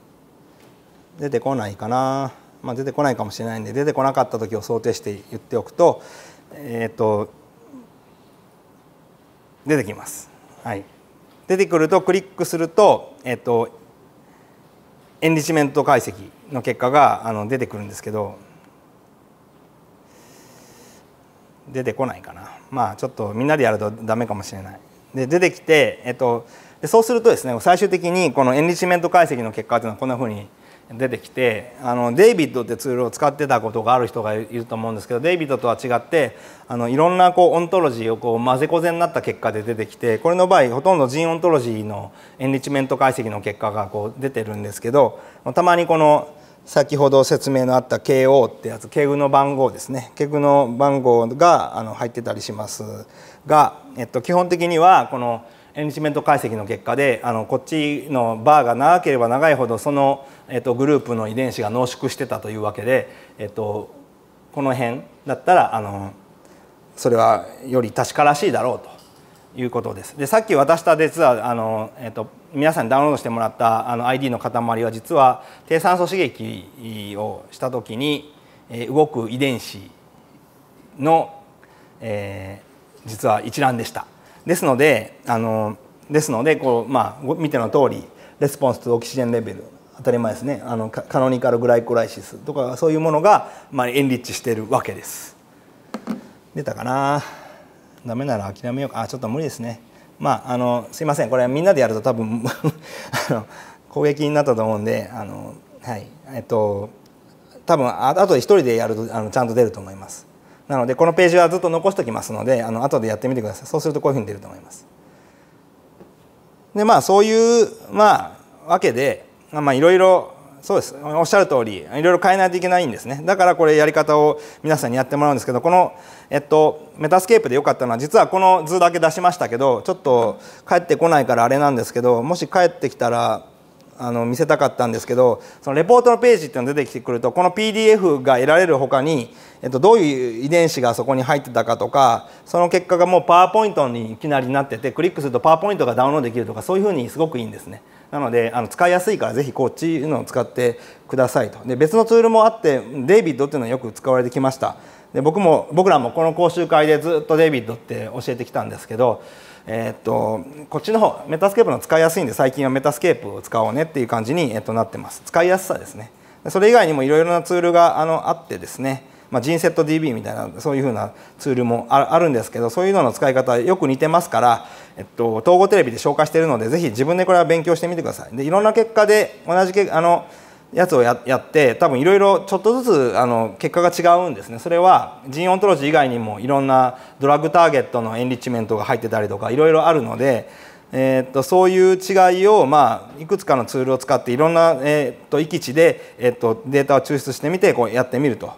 出てこないかな、まあ、出てこないかもしれないんで出てこなかった時を想定して言っておくとえっ、ー、と出てきます。はい、出てくるとクリックすると,、えっとエンリチメント解析の結果があの出てくるんですけど出てこないかなまあちょっとみんなでやるとダメかもしれないで出てきて、えっと、そうするとですね最終的にこのエンリチメント解析の結果っていうのはこんなふうに出てきてあのデイビッドってツールを使ってたことがある人がいると思うんですけどデイビッドとは違ってあのいろんなこうオントロジーをこう混ぜこぜになった結果で出てきてこれの場合ほとんどジンオントロジーのエンリチメント解析の結果がこう出てるんですけどたまにこの先ほど説明のあった KO ってやつケグの番号ですねケグの番号があの入ってたりしますが、えっと、基本的にはこの「エンリチメント解析の結果であのこっちのバーが長ければ長いほどその、えっと、グループの遺伝子が濃縮してたというわけで、えっと、この辺だったらあのそれはより確からしいだろうということです。でさっき渡した実はあの、えっと、皆さんにダウンロードしてもらったあの ID の塊は実は低酸素刺激をした時に、え動く遺伝子の、えー、実は一覧でした。ですのであのですのでこう、まあ、見ての通りレスポンスとオキシジェンレベル当たり前ですねあのカノニカルグライコライシスとかそういうものが、まあ、エンリッチしてるわけです出たかなダメなら諦めようかあちょっと無理ですねまああのすいませんこれみんなでやると多分 あの攻撃になったと思うんであのはいえっと多分ああとで1人でやるとあのちゃんと出ると思いますなのでこのページはずっと残しておきますのであの後でやってみてくださいそうするとこういうふうに出ると思います。でまあそういうまあわけでまあいろいろそうですおっしゃる通りいろいろ変えないといけないんですねだからこれやり方を皆さんにやってもらうんですけどこの、えっと、メタスケープでよかったのは実はこの図だけ出しましたけどちょっと帰ってこないからあれなんですけどもし帰ってきたらあの見せたかったんですけどそのレポートのページっていうのが出てきてくるとこの PDF が得られる他に、えっと、どういう遺伝子がそこに入ってたかとかその結果がもうパワーポイントにいきなりなっててクリックするとパワーポイントがダウンロードできるとかそういうふうにすごくいいんですね。なのであの使いやすいからぜひこっちのを使ってくださいとで別のツールもあってデイビッドっていうのはよく使われてきましたで僕も僕らもこの講習会でずっとデイビッドって教えてきたんですけどえー、っとこっちの方メタスケープの使いやすいんで最近はメタスケープを使おうねっていう感じに、えっとなってます使いやすさですねそれ以外にもいろいろなツールがあのあってですねまあ、ジンセット DB みたいなそういうふうなツールもあるんですけどそういうのの使い方よく似てますから、えっと、統合テレビで紹介しているのでぜひ自分でこれは勉強してみてください。でいろんな結果で同じけあのやつをやって多分いろいろちょっとずつあの結果が違うんですねそれはジンオントロジー以外にもいろんなドラッグターゲットのエンリッチメントが入ってたりとかいろいろあるので、えー、っとそういう違いを、まあ、いくつかのツールを使っていろんな、えー、っと域地で、えー、っとデータを抽出してみてこうやってみると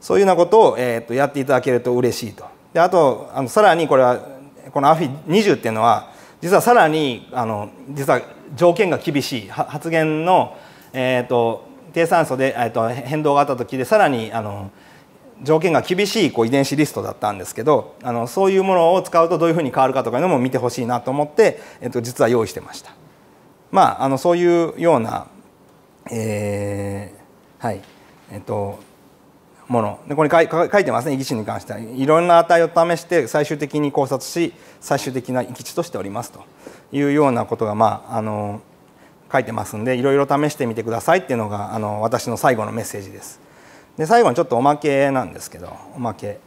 そういうようなことを、えっとやっていただけると嬉しいと。であとあのさらにこれはこの AFI20 っていうのは実はさらにあの実は条件が厳しい発言のえーと、低酸素で、えーと、変動があった時でさらにあの条件が厳しいこう遺伝子リストだったんですけどあのそういうものを使うとどういうふうに変わるかとかいうのも見てほしいなと思って、えーと、実は用意してました。まあ、あのそういうような、えー、はいえっ、ー、とものでこれ書いてますね遺棄値に関してはいろんな値を試して最終的に考察し最終的な遺棄値としておりますというようなことがまああのー書いてますんでいろいろ試してみてくださいっていうのがあの私の最後のメッセージですで最後にちょっとおまけなんですけどおまけ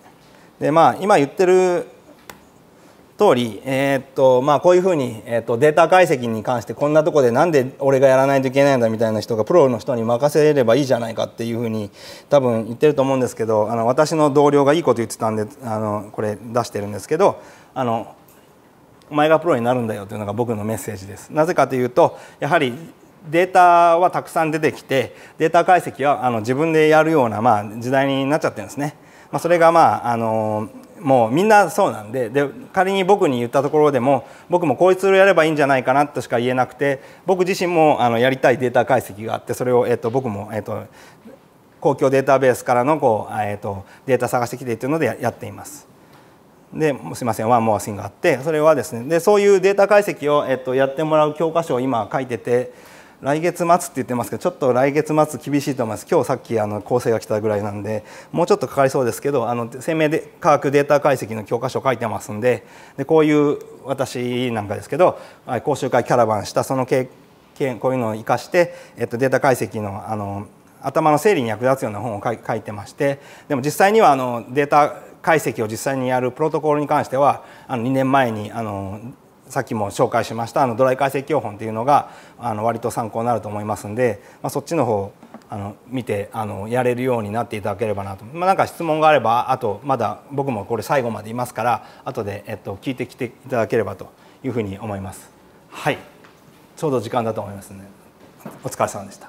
でまあ今言ってる通り、えー、っとまあ、こういうふうに、えー、っとデータ解析に関してこんなとこでなんで俺がやらないといけないんだみたいな人がプロの人に任せればいいじゃないかっていうふうに多分言ってると思うんですけどあの私の同僚がいいこと言ってたんであのこれ出してるんですけどあのお前がプロになるんだよというのが僕のメッセージですなぜかというとやはりデータはたくさん出てきてデータ解析はあの自分でやるような、まあ、時代になっちゃってるんですね、まあ、それが、まあ、あのもうみんなそうなんでで仮に僕に言ったところでも僕もこいつをやればいいんじゃないかなとしか言えなくて僕自身もあのやりたいデータ解析があってそれを、えっと、僕も、えっと、公共データベースからのこう、えっと、データ探してきてっていうのでやっています。ですいませんワンモアシンがあってそれはですねでそういうデータ解析を、えっと、やってもらう教科書を今書いてて来月末って言ってますけどちょっと来月末厳しいと思います今日さっきあの構成が来たぐらいなんでもうちょっとかかりそうですけどあの生命で科学データ解析の教科書書いてますんででこういう私なんかですけど講習会キャラバンしたその経験こういうのを生かして、えっと、データ解析のあの頭の整理に役立つような本を書いてましてでも実際にはあのデータ解析を実際にやるプロトコルに関してはあの2年前にあのさっきも紹介しましたあのドライ解析標本っていうのがあの割と参考になると思いますんで、まあ、そっちの方あの見てあのやれるようになっていただければなと、まあ、か質問があればあとまだ僕もこれ最後までいますから後でえっと聞いてきていただければというふうに思います。はい、ちょうど時間だと思いますね。お疲れ様でした。